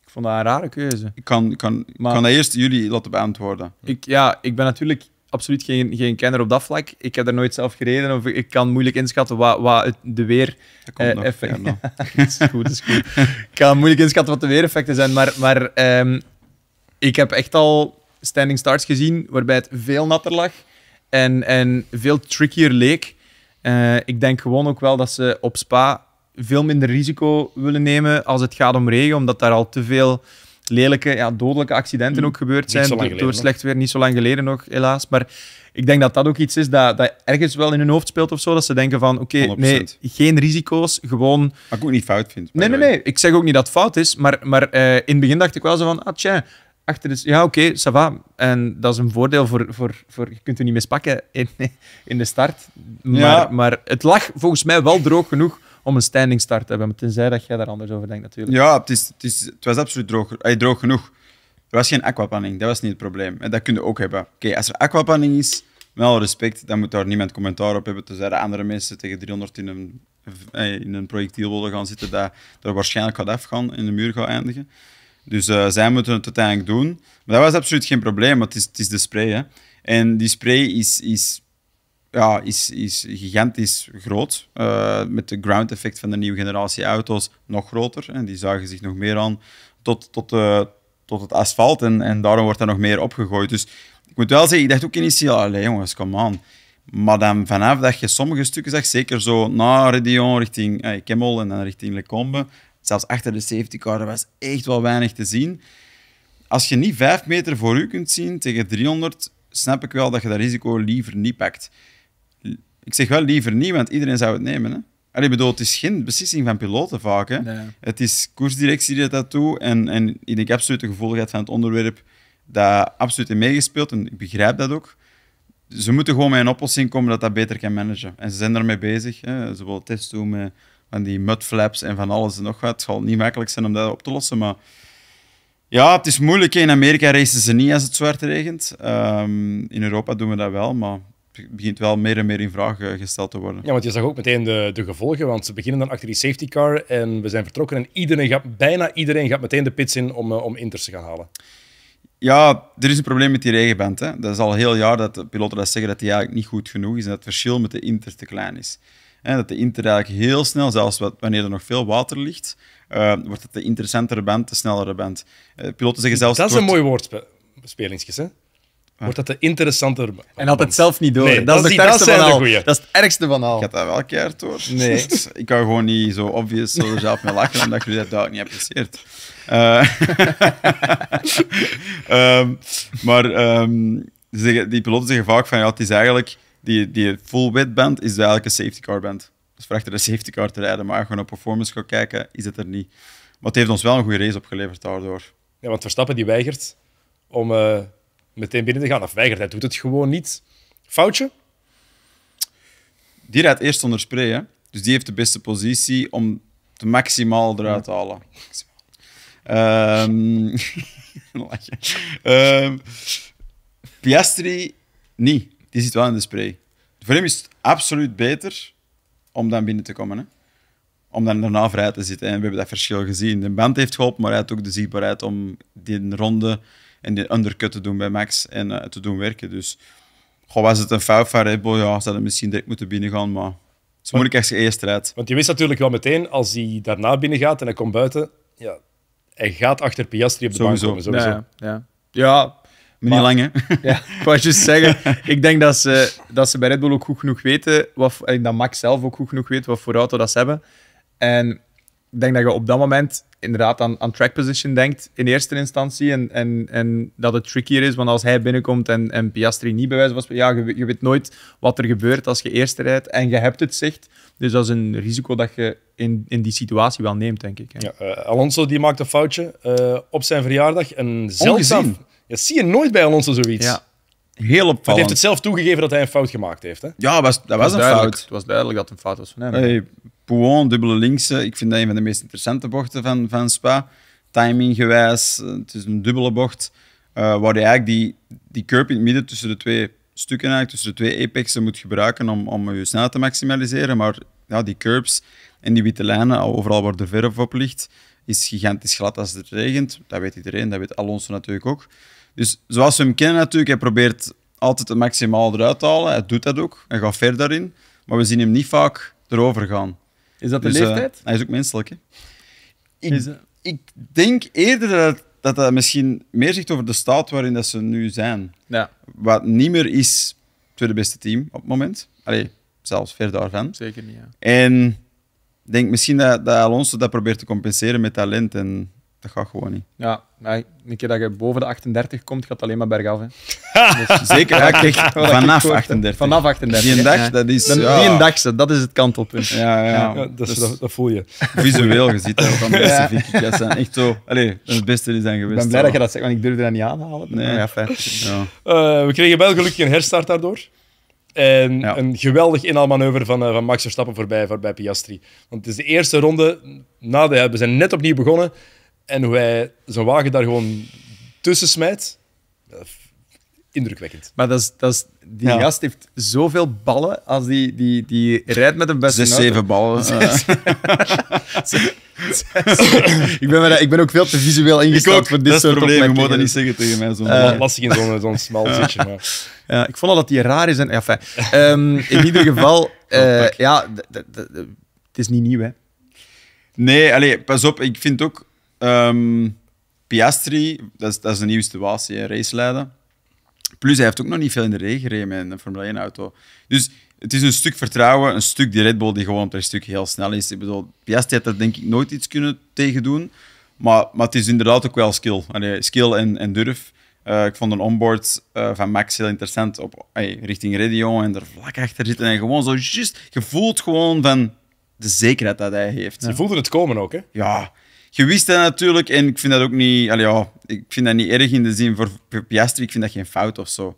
Ik vond dat een rare keuze. Ik kan, kan, maar, kan eerst jullie laten beantwoorden. Ik, ja, ik ben natuurlijk absoluut geen, geen kenner op dat vlak. Ik heb er nooit zelf gereden of ik kan moeilijk inschatten wat, wat de weer eh, effecten zijn. goed, is goed. ik kan moeilijk inschatten wat de weereffecten zijn, maar, maar ehm, ik heb echt al standing starts gezien waarbij het veel natter lag en, en veel trickier leek. Eh, ik denk gewoon ook wel dat ze op Spa veel minder risico willen nemen als het gaat om regen, omdat daar al te veel lelijke, ja, dodelijke accidenten mm, ook gebeurd zijn. Door, slecht weer, niet zo lang geleden nog, helaas. Maar ik denk dat dat ook iets is dat, dat ergens wel in hun hoofd speelt of zo. Dat ze denken van, oké, nee, geen risico's, gewoon... Wat ik ook niet fout vind. Nee, nee, nee. Ik zeg ook niet dat het fout is, maar, maar eh, in het begin dacht ik wel zo van, ah, tja, achter de... Ja, oké, okay, ça va. En dat is een voordeel voor... voor, voor je kunt er niet mispakken in, in de start. Maar, maar het lag volgens mij wel droog genoeg om een standing start te hebben. Tenzij dat jij daar anders over denkt, natuurlijk. Ja, het, is, het, is, het was absoluut droog, Hij droog genoeg. Er was geen aquapanning, dat was niet het probleem. En dat kun je ook hebben. Oké, als er aquapanning is, met alle respect, dan moet daar niemand commentaar op hebben. Tenzij de andere mensen tegen 300 in een, in een projectiel willen gaan zitten, dat er waarschijnlijk gaat afgaan en in de muur gaat eindigen. Dus eh, zij moeten het uiteindelijk doen. Maar dat was absoluut geen probleem, want het is, het is de spray. Hè. En die spray is, is ja, is, is gigantisch groot. Eh, met de ground effect van de nieuwe generatie auto's nog groter. En die zuigen zich nog meer aan tot, tot, eh, tot het asfalt. En, en daarom wordt er nog meer opgegooid. Dus ik moet wel zeggen, ik dacht ook initieel, allez jongens, kom aan. Maar dan vanaf dat je sommige stukken zegt, zeker zo naar Redion, richting eh, Kemmel en dan richting Combe, zelfs achter de safety car, er was echt wel weinig te zien. Als je niet 5 meter voor u kunt zien tegen 300, snap ik wel dat je dat risico liever niet pakt. Ik zeg wel liever niet, want iedereen zou het nemen. Hè? Ik bedoel, het is geen beslissing van piloten vaak. Hè? Het is koersdirectie die dat doet. En, en ik denk absoluut de gevoeligheid van het onderwerp dat absoluut in meegespeeld. En ik begrijp dat ook. Ze moeten gewoon met een oplossing komen dat dat beter kan managen. En ze zijn daarmee bezig. Hè? Ze willen tests doen met van die mudflaps en van alles en nog wat. Het zal niet makkelijk zijn om dat op te lossen, maar... Ja, het is moeilijk. In Amerika racen ze niet als het zwart regent. Ehm, in Europa doen we dat wel, maar begint wel meer en meer in vraag eh, gesteld te worden. Ja, want je zag ook meteen de, de gevolgen, want ze beginnen dan achter die safety car en we zijn vertrokken en iedereen gaat, bijna iedereen gaat meteen de pits in om, eh, om inters te gaan halen. Ja, er is een probleem met die regenband. Hè. Dat is al heel jaar dat de piloten dat zeggen dat die eigenlijk niet goed genoeg is en dat het verschil met de inter te klein is. dat de inter eigenlijk heel snel, zelfs wanneer er nog veel water ligt, eh, wordt het de interessantere band, de snellere band. Uh, piloten zeggen zelfs... Dat is een mooi woordspelingsje. hè? Ah. wordt dat de interessanter. En had het zelf niet door. dat, is het ergste van al. Dat is het ergste van al. Ik had dat wel keihard door. Nee. Dus ik kan gewoon niet zo obvious zo zelf mee lachen, omdat jullie dat duidelijk niet apprecieert. Eh, ehm, maar ehm, die piloten zeggen vaak van, ja, het is eigenlijk... Die, die full wet band is eigenlijk een safety car band. Dus voor achter de safety car te rijden, maar gewoon op performance gaan kijken, is het er niet. Maar het heeft ons wel een goede race opgeleverd daardoor. Ja, want Verstappen die weigert om... Eh, meteen binnen te gaan of weigert. Hij doet het gewoon niet. Foutje? Die rijdt eerst onder spray, hè? dus die heeft de beste positie om te maximaal eruit te halen. Um, um, Piastri, niet. Die zit wel in de spray. Voor hem is het absoluut beter om dan binnen te komen. Hè? Om dan daarna vrij te zitten. En we hebben dat verschil gezien. De band heeft geholpen, maar hij had ook de zichtbaarheid om die ronde en die undercut te doen bij Max en eh, te doen werken. Dus goh, was het een fout van Red Bull, ja, ze misschien direct moeten binnengaan, maar het is moeilijk als je eerst strijd. Want je wist natuurlijk wel meteen, als hij daarna binnen gaat en hij komt buiten, ja, hij gaat achter Piastri op de sowieso. bank komen. Sowieso. Ja, ja. ja niet lang, hè? Ja, ik wou zeggen, ik denk dat ze, dat ze bij Red Bull ook goed genoeg weten, wat, dat Max zelf ook goed genoeg weet wat voor auto dat ze hebben. En ik denk dat je op dat moment inderdaad aan, aan track position denkt in eerste instantie. En, en, en dat het trickier is, want als hij binnenkomt en, en Piastri niet bij was ja, je, weet nooit wat er gebeurt als je eerst rijdt en je hebt het zicht. Dus dat is een risico dat je in, in die situatie wel neemt, denk ik. Hè. Ja, eh, Alonso die maakt een foutje eh, op zijn verjaardag. En zeldzaam. Ja, zie je nooit bij Alonso zoiets. Ja. Heel opvallend. Hij heeft het zelf toegegeven dat hij een fout gemaakt heeft. Hè? Ja, was, dat was, een fout. Het was duidelijk dat het een fout was van hem. Pouon, dubbele linkse. Ik vind dat een van de meest interessante bochten van, van Spa. Timinggewijs, het is een dubbele bocht. Eh, waar je eigenlijk die, die curb in het midden tussen de twee stukken, eigenlijk, tussen de twee apexen moet gebruiken om, om je snelheid te maximaliseren. Maar ja, die curbs en die witte lijnen, overal waar de verf op ligt, is gigantisch glad als het regent. Dat weet iedereen, dat weet Alonso natuurlijk ook. Dus zoals we hem kennen natuurlijk, hij probeert altijd het maximaal eruit te halen. Hij doet dat ook, hij gaat verder in, Maar we zien hem niet vaak erover gaan. Is dat de dus, eh, leeftijd? hij is ook menselijk, hè? Ik, denk eerder dat, dat dat misschien meer zegt over de staat waarin dat ze nu zijn. Ja. Wat niet meer is tweede beste team op het moment. Allee, zelfs ver daarvan. Zeker niet, ja. En ik denk misschien dat, dat Alonso dat probeert te compenseren met talent en dat gaat gewoon niet. Ja, nee een keer dat je boven de 38 komt, gaat het alleen maar bergaf. Hè. Dus zeker, ja, vanaf 38. Vanaf 38. Die dag, dat is... ja. Die dag, dat is het kantelpunt. Ja, ja. Dus dat, dat, voel je. Visueel gezien, van de echt zo... Allee, het beste is zijn geweest. Ik ben blij dat je dat zegt, want ik durfde dat niet aanhalen. Nee. ja, fijn. Uh, we kregen wel gelukkig een herstart daardoor. En een geweldig inhaalmanoeuvre van, eh, van Max Verstappen voorbij, voorbij Piastri. Want het is de eerste ronde, na de, we zijn net opnieuw begonnen. En hoe hij zijn wagen daar gewoon tussen smijt. Indrukwekkend. Maar dat is, dat is, die gast heeft zoveel ballen als die, die, die rijdt met een best. Zes, zeven ballen. Zes. ik, ben ik ben ook veel te visueel ingesteld voor dit soort problemen. Ik moet dat niet zeggen tegen mij. Zo'n eh, lastig in zo'n zo'n smal zitje. Maar. Ja, ik vond al dat die raar is. En, ja, ehm, in ieder geval, eh, ja, het is niet nieuw, hè? Nee, allez, pas op. Ik vind ook Ehm, Piastri, dat is, dat is een nieuwe situatie, raceleider. Plus hij heeft ook nog niet veel in de regen gereden met een Formule 1-auto. Dus het is een stuk vertrouwen, een stuk die Red Bull die gewoon per stuk heel snel is. Ik bedoel, Piastri had daar denk ik nooit iets kunnen tegen doen. Maar, maar het is inderdaad ook wel skill. skill en, en durf. Eh, ik vond een onboard eh, van Max heel interessant op, hey, eh, richting Radio en er vlak achter zitten. En gewoon zo just, je voelt gewoon van de zekerheid dat hij heeft. Je voelde het komen ook, hè? Ja, je wist dat natuurlijk en ik vind dat ook niet, allee, ja, ik vind dat niet erg in de zin voor, Piastri, ik vind dat geen fout of zo.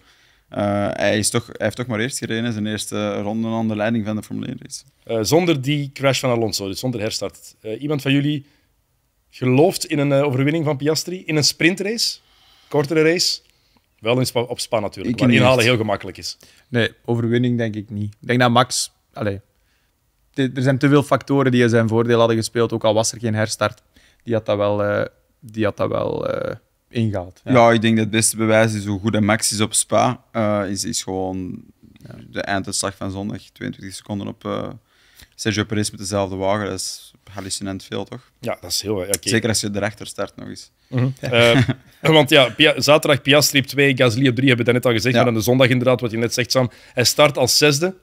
Eh, hij, is toch, hij heeft toch maar eerst gereden, zijn eerste ronde aan de leiding van de Formule 1 race. Eh, zonder die crash van Alonso, dus zonder herstart. Eh, iemand van jullie gelooft in een overwinning van Piastri in een sprintrace, kortere race? Wel in Spa, op Spa natuurlijk, ik die inhalen heel gemakkelijk is. Nee, overwinning denk ik niet. Ik denk dat Max... Allez, er zijn te veel factoren die zijn voordeel hadden gespeeld, ook al was er geen herstart die had dat wel, eh, die had dat wel eh, ingehaald. Ja. ik denk dat het beste bewijs is hoe goed en max is op Spa. Eh, is, is gewoon de einduitslag van zondag. 22 seconden op Sergio Perez met dezelfde wagen. Dat is hallucinant veel, toch? Ja, dat is heel... Okay. Zeker als je erachter start nog eens. Mhm. want ja, zaterdag Piastri op 2, Gasly op 3, hebben we net al gezegd. Maar aan de zondag inderdaad, wat je net zegt, Sam. Hij start als zesde,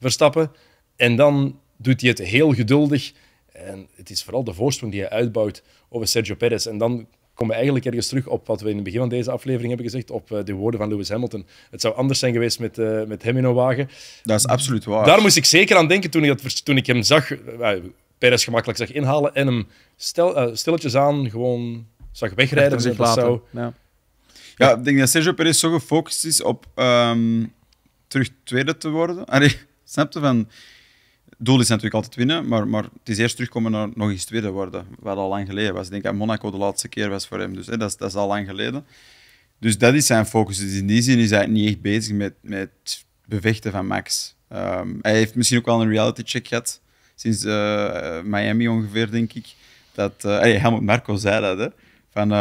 Verstappen. En dan doet hij het heel geduldig. En het is vooral de voorsprong die hij uitbouwt over Sergio Perez. En dan komen we eigenlijk ergens terug op wat we in het begin van deze aflevering hebben gezegd, op eh, de woorden van Lewis Hamilton. Het zou anders zijn geweest met, eh, met hem in een wagen. Dat is absoluut waar. Daar moest ik zeker aan denken toen ik, dat, toen ik hem zag, eh, Perez gemakkelijk zag inhalen en hem stel, stilletjes aan gewoon zag wegrijden. Zich dat ja. ja. ik denk dat Sergio Perez zo gefocust is op ehm, terug tweede te worden. Allee, snap je? Van, doel is natuurlijk altijd winnen, maar, maar het is eerst terugkomen naar nog eens tweede worden. Wat al lang geleden was. Ik denk aan Monaco de laatste keer was voor hem. Dus hè, dat, is, dat is al lang geleden. Dus dat is zijn focus. Dus in die zin is hij niet echt bezig met, met het bevechten van Max. Ehm, hij heeft misschien ook wel een reality check gehad. Sinds eh, eh, Miami ongeveer, denk ik. Dat, uh, eh, hey, Helmut Marco zei dat. Hè? Van,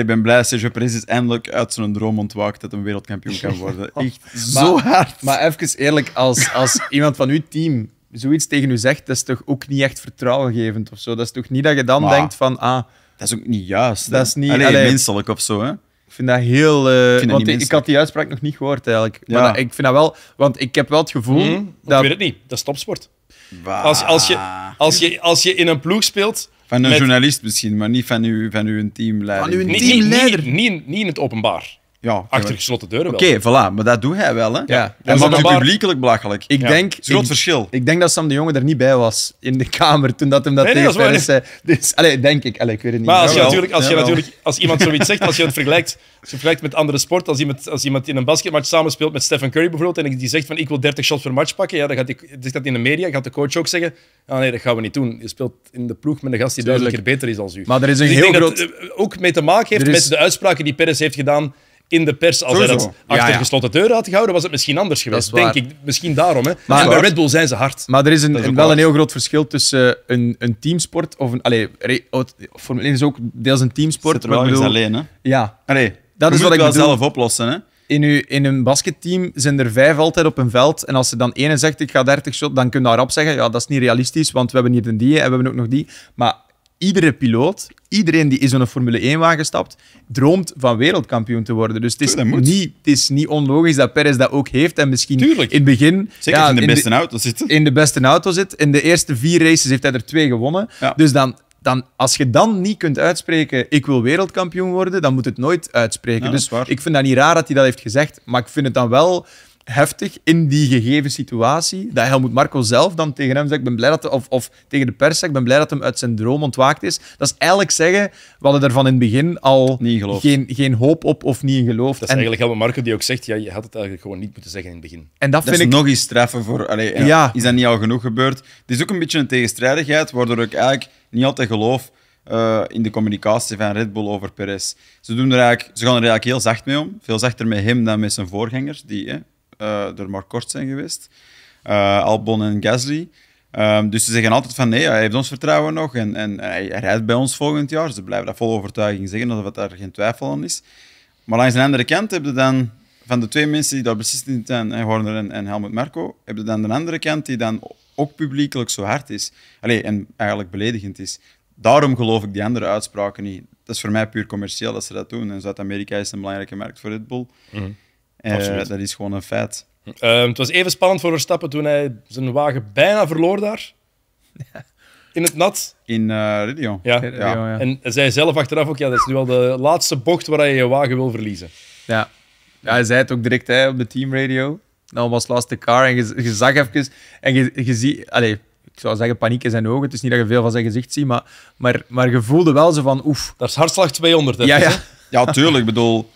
ik ben blij dat Sergio Perez is eindelijk uit zijn droom ontwaakt dat een wereldkampioen kan worden. Echt zo maar, hard. Maar even eerlijk, als, als iemand van uw team zoiets tegen u zegt, dat is toch ook niet echt vertrouwengevend of zo. Dat is toch niet dat je dan denkt van, ah... Dat is ook niet juist. Dat is niet... menselijk of zo, hè? Ik vind dat heel... Eh, ik had die uitspraak nog niet gehoord, eigenlijk. Maar ik vind dat wel... Want ik heb wel het gevoel... Mhm, dat... Ik weet het niet. Dat is topsport. Als, als, je, als, je, als je in een ploeg speelt... Van een journalist misschien, maar niet van uw, van uw teamleider. Van uw teamleider? niet, niet, niet in het openbaar. Ja, achter gesloten deuren Oké, voilà, maar dat doet hij wel. Hè? Ja. En dat is publiekelijk belachelijk. Ik denk, groot verschil. Ik denk dat Sam de Jonge er niet bij was in de kamer toen dat hem dat nee, tegen zei. Dus, allee, denk ik. Allee, ik weet het niet. Maar als, je natuurlijk, als, je natuurlijk, als iemand zoiets zegt, als je het vergelijkt, als je vergelijkt met andere sport, als iemand, als iemand in een basketmatch samen speelt met Stephen Curry bijvoorbeeld en die zegt van ik wil 30 shots per match pakken, ja, dan gaat, die, dat in de media, gaat de coach ook zeggen ah, nee, dat gaan we niet doen. Je speelt in de ploeg met een gast die duizend keer beter is dan u. Maar er is een dus heel groot... ook mee te maken heeft met de uitspraken die Perez heeft gedaan in de pers. Als Sowieso. dat achter gesloten deur had gehouden, was het misschien anders geweest. Denk ik. Misschien daarom. Hè. Maar, en bij Red Bull zijn ze hard. Maar er is, een, wel een heel groot verschil tussen eh, een, een teamsport of een. Allee, Formule 1 is ook deels een teamsport. Zit er wel alleen, hè? Ja. dat is wat ik wel bedoel. zelf oplossen, hè? In, in een basketteam zijn er vijf altijd op een veld. En als ze dan ene zegt, ik ga 30 shot, dan kun je daarop zeggen, ja, dat is niet realistisch, want we hebben hier een die en we hebben ook nog die. Maar iedere piloot, iedereen die in zo'n Formule 1-wagen stapt, droomt van wereldkampioen te worden. Dus het is, niet, het is niet onlogisch dat Perez dat ook heeft. En misschien in het begin... Zeker ja, in de beste de, auto zit. In de beste auto zit. In de eerste vier races heeft hij er twee gewonnen. Dus dan, dan, als je dan niet kunt uitspreken, ik wil wereldkampioen worden, dan moet het nooit uitspreken. dus ik vind dat niet raar dat hij dat heeft gezegd. Maar ik vind het dan wel heftig in die gegeven situatie. Dat Helmoet Marco zelf dan tegen hem zegt, ik ben blij dat of, of tegen de pers zegt, ik ben blij dat hem uit zijn droom ontwaakt is. Dat is eigenlijk zeggen, we hadden er van in het begin al geen, geen hoop op of niet in geloofd. Dat is eigenlijk Helmoet Marco die ook zegt, ja, je had het eigenlijk gewoon niet moeten zeggen in het begin. En dat, vind is ik... nog eens treffen voor... Allee, ja, Is dat niet al genoeg gebeurd? Het is ook een beetje een tegenstrijdigheid, waardoor ik eigenlijk niet altijd geloof eh, in de communicatie van Red Bull over Perez. Ze, doen er eigenlijk, ze gaan er eigenlijk heel zacht mee om. Veel zachter met hem dan met zijn voorgangers, die uh, er maar kort zijn geweest. Eh, Albon en Gasly. Ehm, dus ze zeggen altijd van nee, hij heeft ons vertrouwen nog en, en hij, rijdt bij ons volgend jaar. Ze blijven dat vol overtuiging zeggen, dat daar geen twijfel aan is. Maar langs de andere kant hebben dan van de twee mensen die daar beslist in zijn, eh, Horner en, en Helmut Marko, hebben dan de andere kant die dan ook publiekelijk zo hard is. Allee, en eigenlijk beledigend is. Daarom geloof ik die andere uitspraken niet. Dat is voor mij puur commercieel dat ze dat doen. En Zuid-Amerika is een belangrijke markt voor Red Bull. Mhm. Eh, Absoluut. dat is gewoon een feit. Ehm, het was even spannend voor Verstappen toen hij zijn wagen bijna verloor daar. In het nat. In uh, Ja. ja. En zei zelf achteraf ook, ja, dat is nu wel de laatste bocht waar je je wagen wil verliezen. Ja, ja hij zei het ook direct hè, op de teamradio. Nou was laatste car en je, zag even en je, je ziet... Allez, ik zou zeggen, paniek in zijn ogen. Het is niet dat je veel van zijn gezicht ziet, maar, maar, maar je voelde wel zo van, oef. Dat is hartslag 200, Ja, ja. ja tuurlijk. Ik bedoel,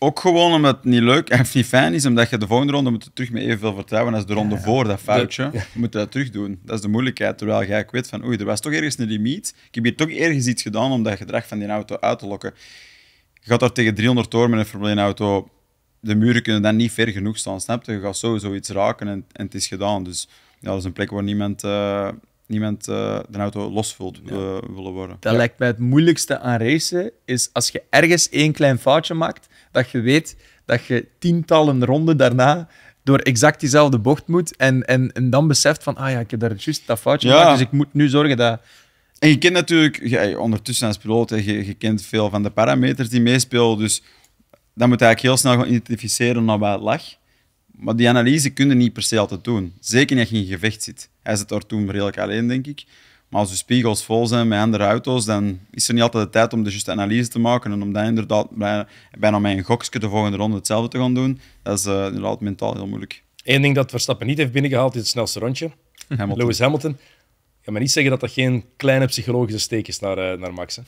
ook gewoon omdat het niet leuk en niet fijn is, omdat je de volgende ronde moet terug met evenveel vertrouwen als de ronde voor, dat foutje. Je moet dat terug doen. Dat is de moeilijkheid, terwijl jij weet van oei, er was toch ergens een limiet. Ik heb hier toch ergens iets gedaan om dat gedrag van die auto uit te lokken. Je gaat daar tegen 300 door met een Formule auto. De muren kunnen dan niet ver genoeg staan, snap je? Je gaat sowieso iets raken en, en het is gedaan. Dus ja, dat is een plek waar niemand eh, niemand eh, de auto losvult eh, willen worden. Dat lijkt mij het moeilijkste aan racen, is als je ergens één klein foutje maakt, dat je weet dat je tientallen ronden daarna door exact diezelfde bocht moet en, en, en dan beseft van, ah ja, ik heb daar juist dat foutje gemaakt, dus ik moet nu zorgen dat... En je kent natuurlijk, je, ondertussen als piloot, je, je kent veel van de parameters die meespelen, dus dan moet je eigenlijk heel snel gaan identificeren naar waar het lag. Maar die analyse kun je niet per se altijd doen. Zeker niet als je in gevecht zit. Hij zit daar toen redelijk alleen, denk ik. Maar als de spiegels vol zijn met andere auto's, dan is er niet altijd de tijd om de juiste analyse te maken. En om dan inderdaad bijna, mijn met een de volgende ronde hetzelfde te gaan doen, dat is eh, inderdaad mentaal heel moeilijk. Eén ding dat Verstappen niet heeft binnengehaald is het snelste rondje. Lewis Hamilton kan me niet zeggen dat dat geen kleine psychologische steek is naar, eh, naar Max. Hè.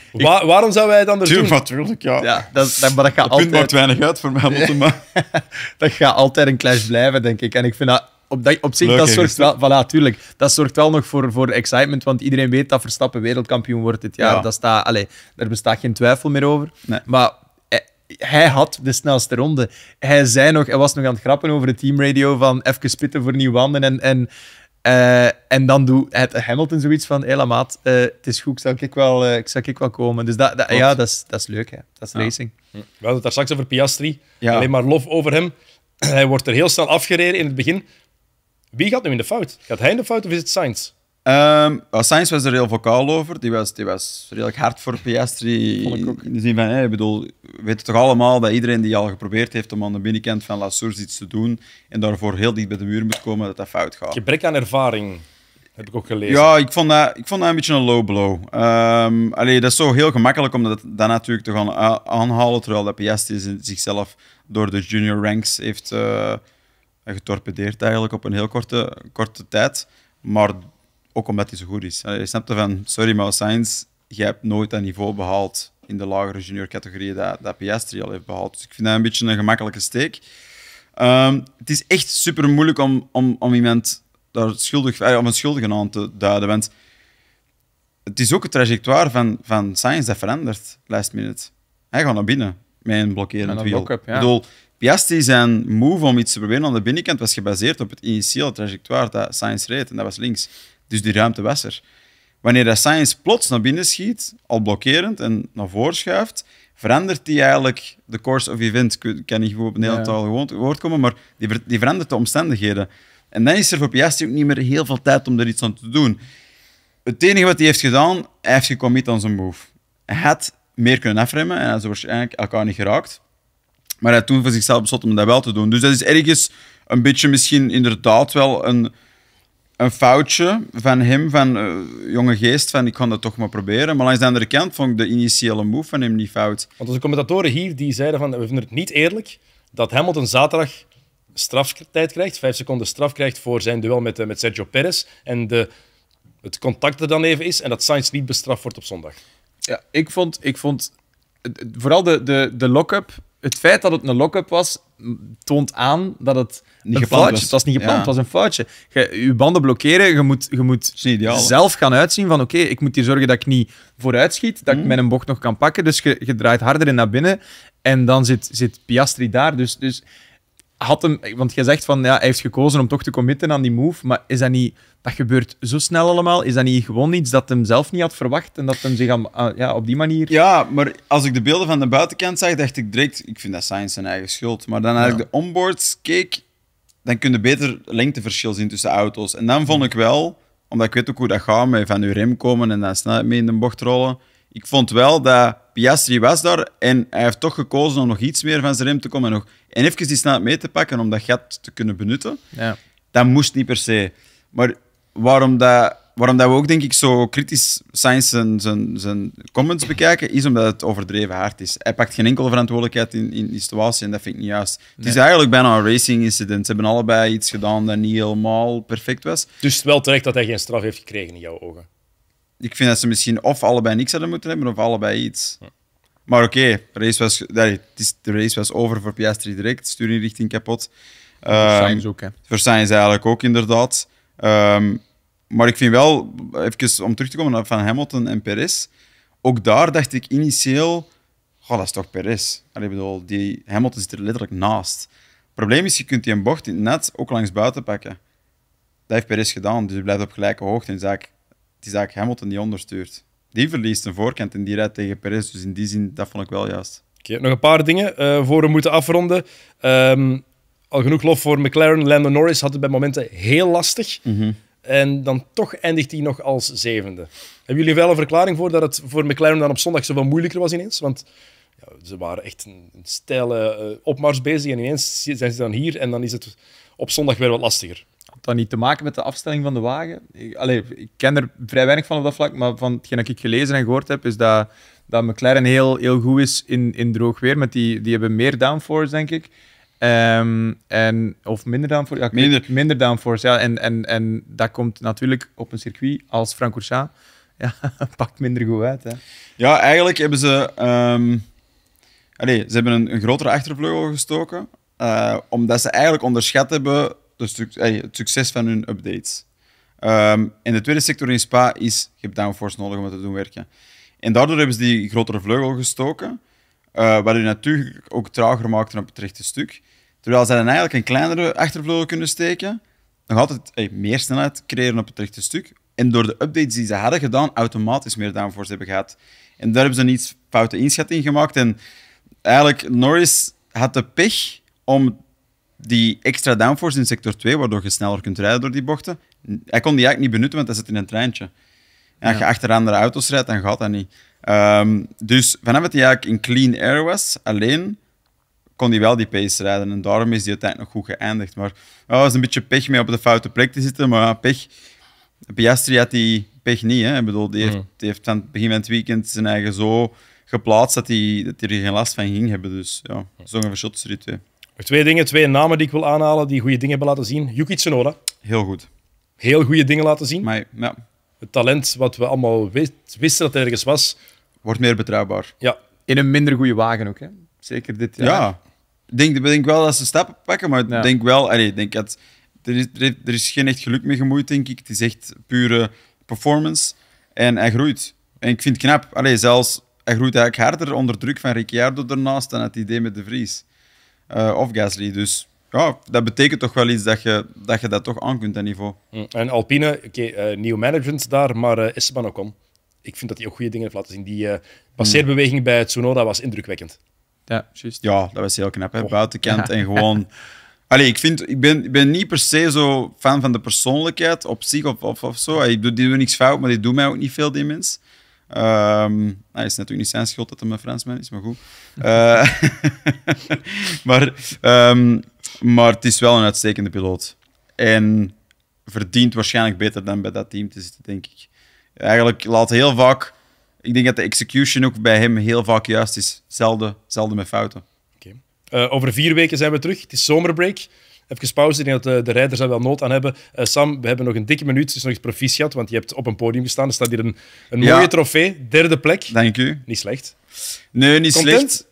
waarom zou wij het anders doen? Natuurlijk, ja. ja dat, maar dat altijd... punt maakt weinig uit voor mij, Motten, maar... dat gaat altijd een clash blijven, denk ik. En ik vind dat op, dat, op zich, dat zorgt wel, voilà, tuurlijk, dat zorgt wel nog voor, voor excitement, want iedereen weet dat Verstappen wereldkampioen wordt dit jaar. Ja. Dat allez, daar bestaat geen twijfel meer over. Maar eh, hij, had de snelste ronde. Hij, zei nog, hij was nog aan het grappen over de teamradio van even spitten voor nieuwe wanden en, en eh, en dan doet Hamilton zoiets van, hé, maat, eh, het is goed, ik zal ik wel, eh, zal ik wel komen. Dus dat, ja, dat is, dat is leuk, hè. dat is racing. We hadden het daar straks over Piastri, alleen maar lof over hem. Hij wordt er heel snel afgereden in het begin. Wie gaat nu in de fout? Gaat hij in de fout of is het Sainz? Um, Sainz was er heel vocaal over. Die was, die was redelijk hard voor Piastri. In de zin van, hey, ik bedoel, we weten toch allemaal dat iedereen die al geprobeerd heeft om aan de binnenkant van La Source iets te doen en daarvoor heel dicht bij de muur moet komen, dat dat fout gaat. Gebrek aan ervaring, heb ik ook gelezen. Ja, ik vond dat, ik vond dat een beetje een low blow. Um, dat is zo heel gemakkelijk om dat, daarna natuurlijk te gaan aanhalen, terwijl dat Piastri zichzelf door de junior ranks heeft eh, getorpedeerd eigenlijk op een heel korte, korte tijd. Maar ook omdat hij zo goed is. Je snapt van, sorry maar Sainz, jij hebt nooit dat niveau behaald in de lagere junior dat, dat Piastri al heeft behaald. Dus ik vind dat een beetje een gemakkelijke steek. Ehm, het is echt super moeilijk om, om, om iemand daar schuldig, eh, om een schuldige aan te duiden. Want het is ook een trajectoire van, van dat verandert, last minute. Hij gaat naar binnen met een blokkerend wiel. Ik bedoel, Piastri zijn move om iets te proberen aan de binnenkant was gebaseerd op het initiële trajectoire dat science reed. En dat was links. Dus die ruimte was er. Wanneer dat Science plots naar binnen schiet, al blokkerend en naar voren schuift, verandert die eigenlijk de course of event. Ik kan niet goed op een hele taal gewoon woord komen, maar die, die verandert de omstandigheden. En dan is er voor Piastri ook niet meer heel veel tijd om er iets aan te doen. Het enige wat hij heeft gedaan, hij heeft gecommit aan zijn move. Hij had meer kunnen afremmen en hij had waarschijnlijk elkaar niet geraakt. Maar hij had toen voor zichzelf besloten om dat wel te doen. Dus dat is ergens een beetje misschien inderdaad wel een een foutje van hem, van eh, jonge geest, van ik kan dat toch maar proberen. Maar langs de andere kant vond ik de initiële move van hem niet fout. Want onze commentatoren hier die zeiden van, we vinden het niet eerlijk dat Hamilton zaterdag straftijd krijgt, vijf seconden straf krijgt voor zijn duel met, eh, met Sergio Perez en de, het contact er dan even is en dat Sainz niet bestraft wordt op zondag. Ja, ik vond, ik vond vooral de, de, de lock-up het feit dat het een lock-up was, toont aan dat het niet een foutje was. Het was niet gepland, het was een foutje. Je, banden blokkeren, je moet, je moet zelf gaan uitzien van oké, ik moet hier zorgen dat ik niet vooruit schiet, dat mm. ik mijn mhm. bocht nog kan pakken. Dus je, draait harder in naar binnen en dan zit, zit Piastri daar. Dus, dus had hem, want jij zegt van ja, hij heeft gekozen om toch te committen aan die move, maar is dat niet, dat gebeurt zo snel allemaal, is dat niet gewoon iets dat hem zelf niet had verwacht en dat hem zich aan, ja, op die manier. Ja, maar als ik de beelden van de buitenkant zag, dacht ik direct, ik vind dat Science zijn eigen schuld. Maar dan als ik de onboards keek, dan kun je beter lengteverschil zien tussen auto's. En dan vond ik wel, omdat ik weet ook hoe dat gaat, met van uw rem komen en dan snel mee in de bocht rollen ik vond wel dat Piastri was daar en hij heeft toch gekozen om nog iets meer van zijn rem te komen en, nog, en even die snelheid mee te pakken om dat gat te kunnen benutten. Ja. Dat moest niet per se. Maar waarom dat waarom dat we ook denk ik zo kritisch Sainz zijn, zijn, zijn, comments bekijken, is omdat het overdreven hard is. Hij pakt geen enkele verantwoordelijkheid in, in die situatie en dat vind ik niet juist. Het is eigenlijk bijna een racing incident. Ze hebben allebei iets gedaan dat niet helemaal perfect was. Dus wel terecht dat hij geen straf heeft gekregen in jouw ogen. Ik vind dat ze misschien of allebei niks hadden moeten hebben, of allebei iets. Maar oké, okay, was is, de race was over voor Piastri direct. Sturing richting kapot. Um, voor ehm, Sainz ook, hè. Voor eigenlijk ook, inderdaad. Ehm, maar ik vind wel, even om terug te komen naar Van Hamilton en Perez. Ook daar dacht ik initieel, dat is toch Perez. bedoel, die Hamilton zit er letterlijk naast. Het probleem is, je kunt die een bocht net ook langs buiten pakken. Dat heeft Perez gedaan, dus je blijft op gelijke hoogte. En zaak het is eigenlijk Hamilton die onderstuurt. Die verliest een voorkant en die rijdt tegen Perez. Dus in die zin, dat vond ik wel juist. Oké, nog een paar dingen eh, voor we moeten afronden. Ehm, al genoeg lof voor McLaren. Lando Norris had het bij momenten heel lastig. Mhm. En dan toch eindigt hij nog als zevende. Hebben jullie wel een verklaring voor dat het voor McLaren dan op zondag zoveel moeilijker was ineens? Want ja, ze waren echt een, een stijle eh, opmars bezig en ineens zijn ze dan hier en dan is het op zondag weer wat lastiger. dat niet te maken met de afstelling van de wagen? Allee, ik ken er vrij weinig van op dat vlak, maar van hetgeen dat ik gelezen en gehoord heb, is dat, dat McLaren heel, heel goed is in, in droog weer. Met die, die hebben meer downforce, denk ik. Ehm, en, of minder downforce. Ja, minder. minder downforce, ja. En, en, en dat komt natuurlijk op een circuit als Francorchamps. Ja, pakt minder goed uit, hè. Ja, eigenlijk hebben ze... Um, ze hebben een grotere achtervleugel gestoken. Eh, omdat ze eigenlijk onderschat hebben eh, het succes van hun updates. Um, ehm, en de tweede sector in Spa is, je downforce nodig om het te doen werken. En daardoor hebben ze die grotere vleugel gestoken, uh, wat u natuurlijk ook trager maakte op het rechte stuk. Terwijl ze dan eigenlijk een kleinere achtervleugel kunnen steken, nog altijd hey, meer snelheid creëren op het rechte stuk. En door de updates die ze hadden gedaan, automatisch meer downforce hebben gehad. En daar hebben ze een iets foute inschatting gemaakt. En eigenlijk, Norris had de pech om die extra downforce in sector 2, waardoor je sneller kunt rijden door die bochten. Hij kon die eigenlijk niet benutten, want hij zit in een treintje. En als ja. je achter andere auto's rijdt, dan gaat dat niet. Ehm, dus vanaf dat hij eigenlijk in clean air was, alleen, kon hij wel die pace rijden. En daarom is hij uiteindelijk nog goed geëindigd. Maar hij oh, was een beetje pech mee op de foute plek te zitten. Maar pech. Piastri had die pech niet. Hè. Ik bedoel, die, heeft, aan het begin van het weekend zijn eigen zo geplaatst dat hij dat die er geen last van ging hebben. Dus ja, zo'n van tussen die twee. Nog twee dingen, twee namen die ik wil aanhalen die goede dingen hebben laten zien. Yuki Tsunoda. Heel goed. Heel goede dingen laten zien. Maar, ja. Het talent wat we allemaal wisten dat ergens was. Wordt meer betrouwbaar. Ja. In een minder goede wagen ook, hè? Zeker dit jaar. Ja. Ik denk, denk wel dat ze stappen pakken, maar ik denk wel... Allee, denk dat, er, is, er is geen echt geluk mee gemoeid, denk ik. Het is echt pure performance. En hij groeit. En ik vind het knap. Allee, zelfs, hij groeit eigenlijk harder onder druk van Ricciardo daarnaast dan het idee met De Vries. Eh, of Gasly. Dus ja, dat betekent toch wel iets dat je dat, je dat toch aan kunt, dat niveau. Mm. En Alpine, oké, okay, eh, nieuw management daar, maar uh, Esteban om. Ik vind dat hij ook goede dingen heeft laten zien. Die passeerbeweging mm. bij Tsunoda was indrukwekkend. Ja, juist. Ja, dat was heel knap. Hè? Oh. Buitenkant en gewoon... Allee, ik, vind, ik, ben, ik ben niet per se zo fan van de persoonlijkheid op zich of, of, of zo. doe die doen niks fout, maar die doen mij ook niet veel, die mens. Um, ehm, hij ah, is natuurlijk niet zijn schuld dat hij een Fransman is, maar goed. Eh, maar, ehm, maar het is wel een uitstekende piloot. En verdient waarschijnlijk beter dan bij dat team te zitten, denk ik. Eigenlijk laat heel vaak... Ik denk dat de execution ook bij hem heel vaak juist is. Zelden, zelden met fouten. Eh, over vier weken zijn we terug. Het is zomerbreak. Even pauze, ik denk dat de, de rijders daar wel nood aan hebben. Eh, Sam, we hebben nog een dikke minuut, dus nog eens proficiat, want je hebt op een podium gestaan. Er staat hier een, een mooie trofee, derde plek. Dank u. Niet slecht. Nee, niet slecht.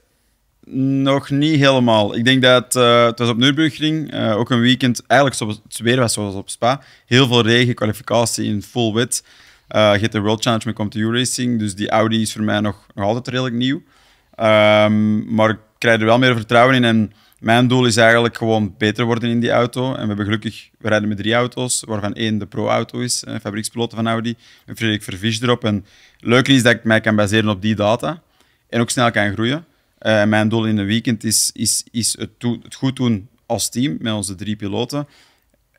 Nog niet helemaal. Ik denk dat eh, het was op Nürburgring, uh, ook een weekend, eigenlijk zoals het weer was zoals op Spa. Heel veel regen, kwalificatie in full wit. Uh, je hebt de World Challenge met u Racing, dus die Audi is voor mij nog, nog altijd redelijk nieuw. Ehm, maar ik krijg er wel meer vertrouwen in en mijn doel is eigenlijk gewoon beter worden in die auto. En we hebben gelukkig, we rijden met drie auto's, waarvan één de pro-auto is, een eh, van Audi, En Frederik Vervis erop. En het is dat ik mij kan baseren op die data en ook snel kan groeien. Eh, mijn doel in een weekend is, is, is het, goed doen als team met onze drie piloten,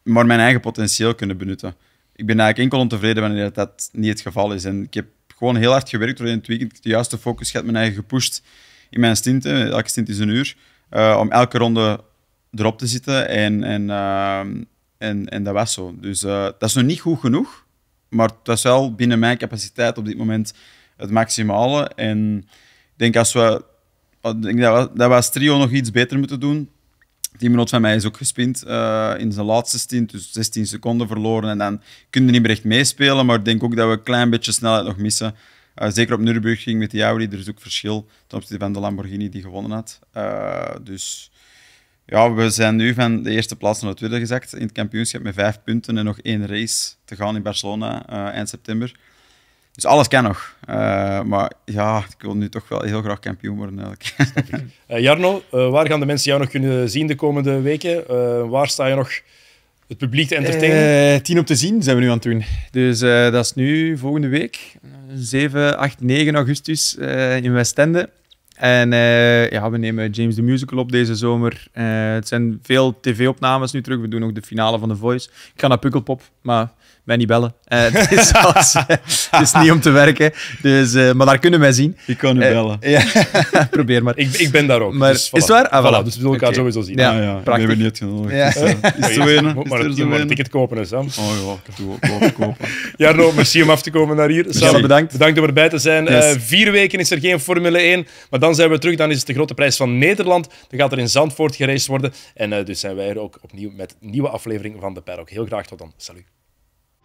maar mijn eigen potentieel kunnen benutten. Ik ben eigenlijk enkel ontevreden wanneer dat niet het geval is. En ik heb gewoon heel hard gewerkt door in het weekend de juiste focus gehad, mijn eigen gepusht in mijn stinten. Elke stint is een uur. Eh, om elke ronde erop te zitten. En, en, eh, en, en dat was zo. Dus eh, dat is nog niet goed genoeg, maar dat is wel binnen mijn capaciteit op dit moment het maximale. En ik denk als we, ik denk dat, we dat als trio nog iets beter moeten doen. minuut van mij is ook gespind in zijn laatste stint, dus 16 seconden verloren. En dan kun je niet meer echt meespelen, maar ik denk ook dat we een klein beetje snelheid nog missen. Eh, zeker op Nürburgring ging met die Audi, er is ook verschil ten opzichte van de Lamborghini die gewonnen had. Eh, dus ja, we zijn nu van de eerste plaats naar de tweede gezakt in het kampioenschap met vijf punten en nog één race te gaan in Barcelona eh, eind september. Dus alles kan nog. maar ja, ik wil nu toch wel heel graag kampioen worden. Eigenlijk. Uh, Jarno, waar gaan de mensen jou nog kunnen zien de komende weken? waar sta je nog het publiek te entertainen? Eh, tien op te zien zijn we nu aan het doen. Dus eh, dat is nu volgende week, 7, 8, 9 augustus eh, in Westende. En ja, we nemen James the Musical op deze zomer. het zijn veel tv-opnames nu terug. We doen ook de finale van The Voice. Ik ga naar Pukkelpop, maar mij niet bellen. Eh, het, is eh, het, is niet om te werken. Dus, eh, maar daar kunnen wij zien. Ik kan u bellen. Ja, probeer maar. Ik, ik ben daar ook. Maar, dus Is het waar? Ah, voilà. Dus we zullen elkaar sowieso zien. Ja, ah, ja. We hebben niet genoeg. Is er zo een ticket kopen, hè, Sam. Oh ja, ik doe ook kopen. Jarno, merci om af te komen naar hier. Sam, bedankt. Bedankt om erbij te zijn. vier weken is er geen Formule 1. Maar dan zijn we terug. Dan is het de grote prijs van Nederland. Dan gaat er in Zandvoort gereisd worden. En dus zijn wij er ook opnieuw met een nieuwe aflevering van De Perrock. Heel graag tot dan. Salut.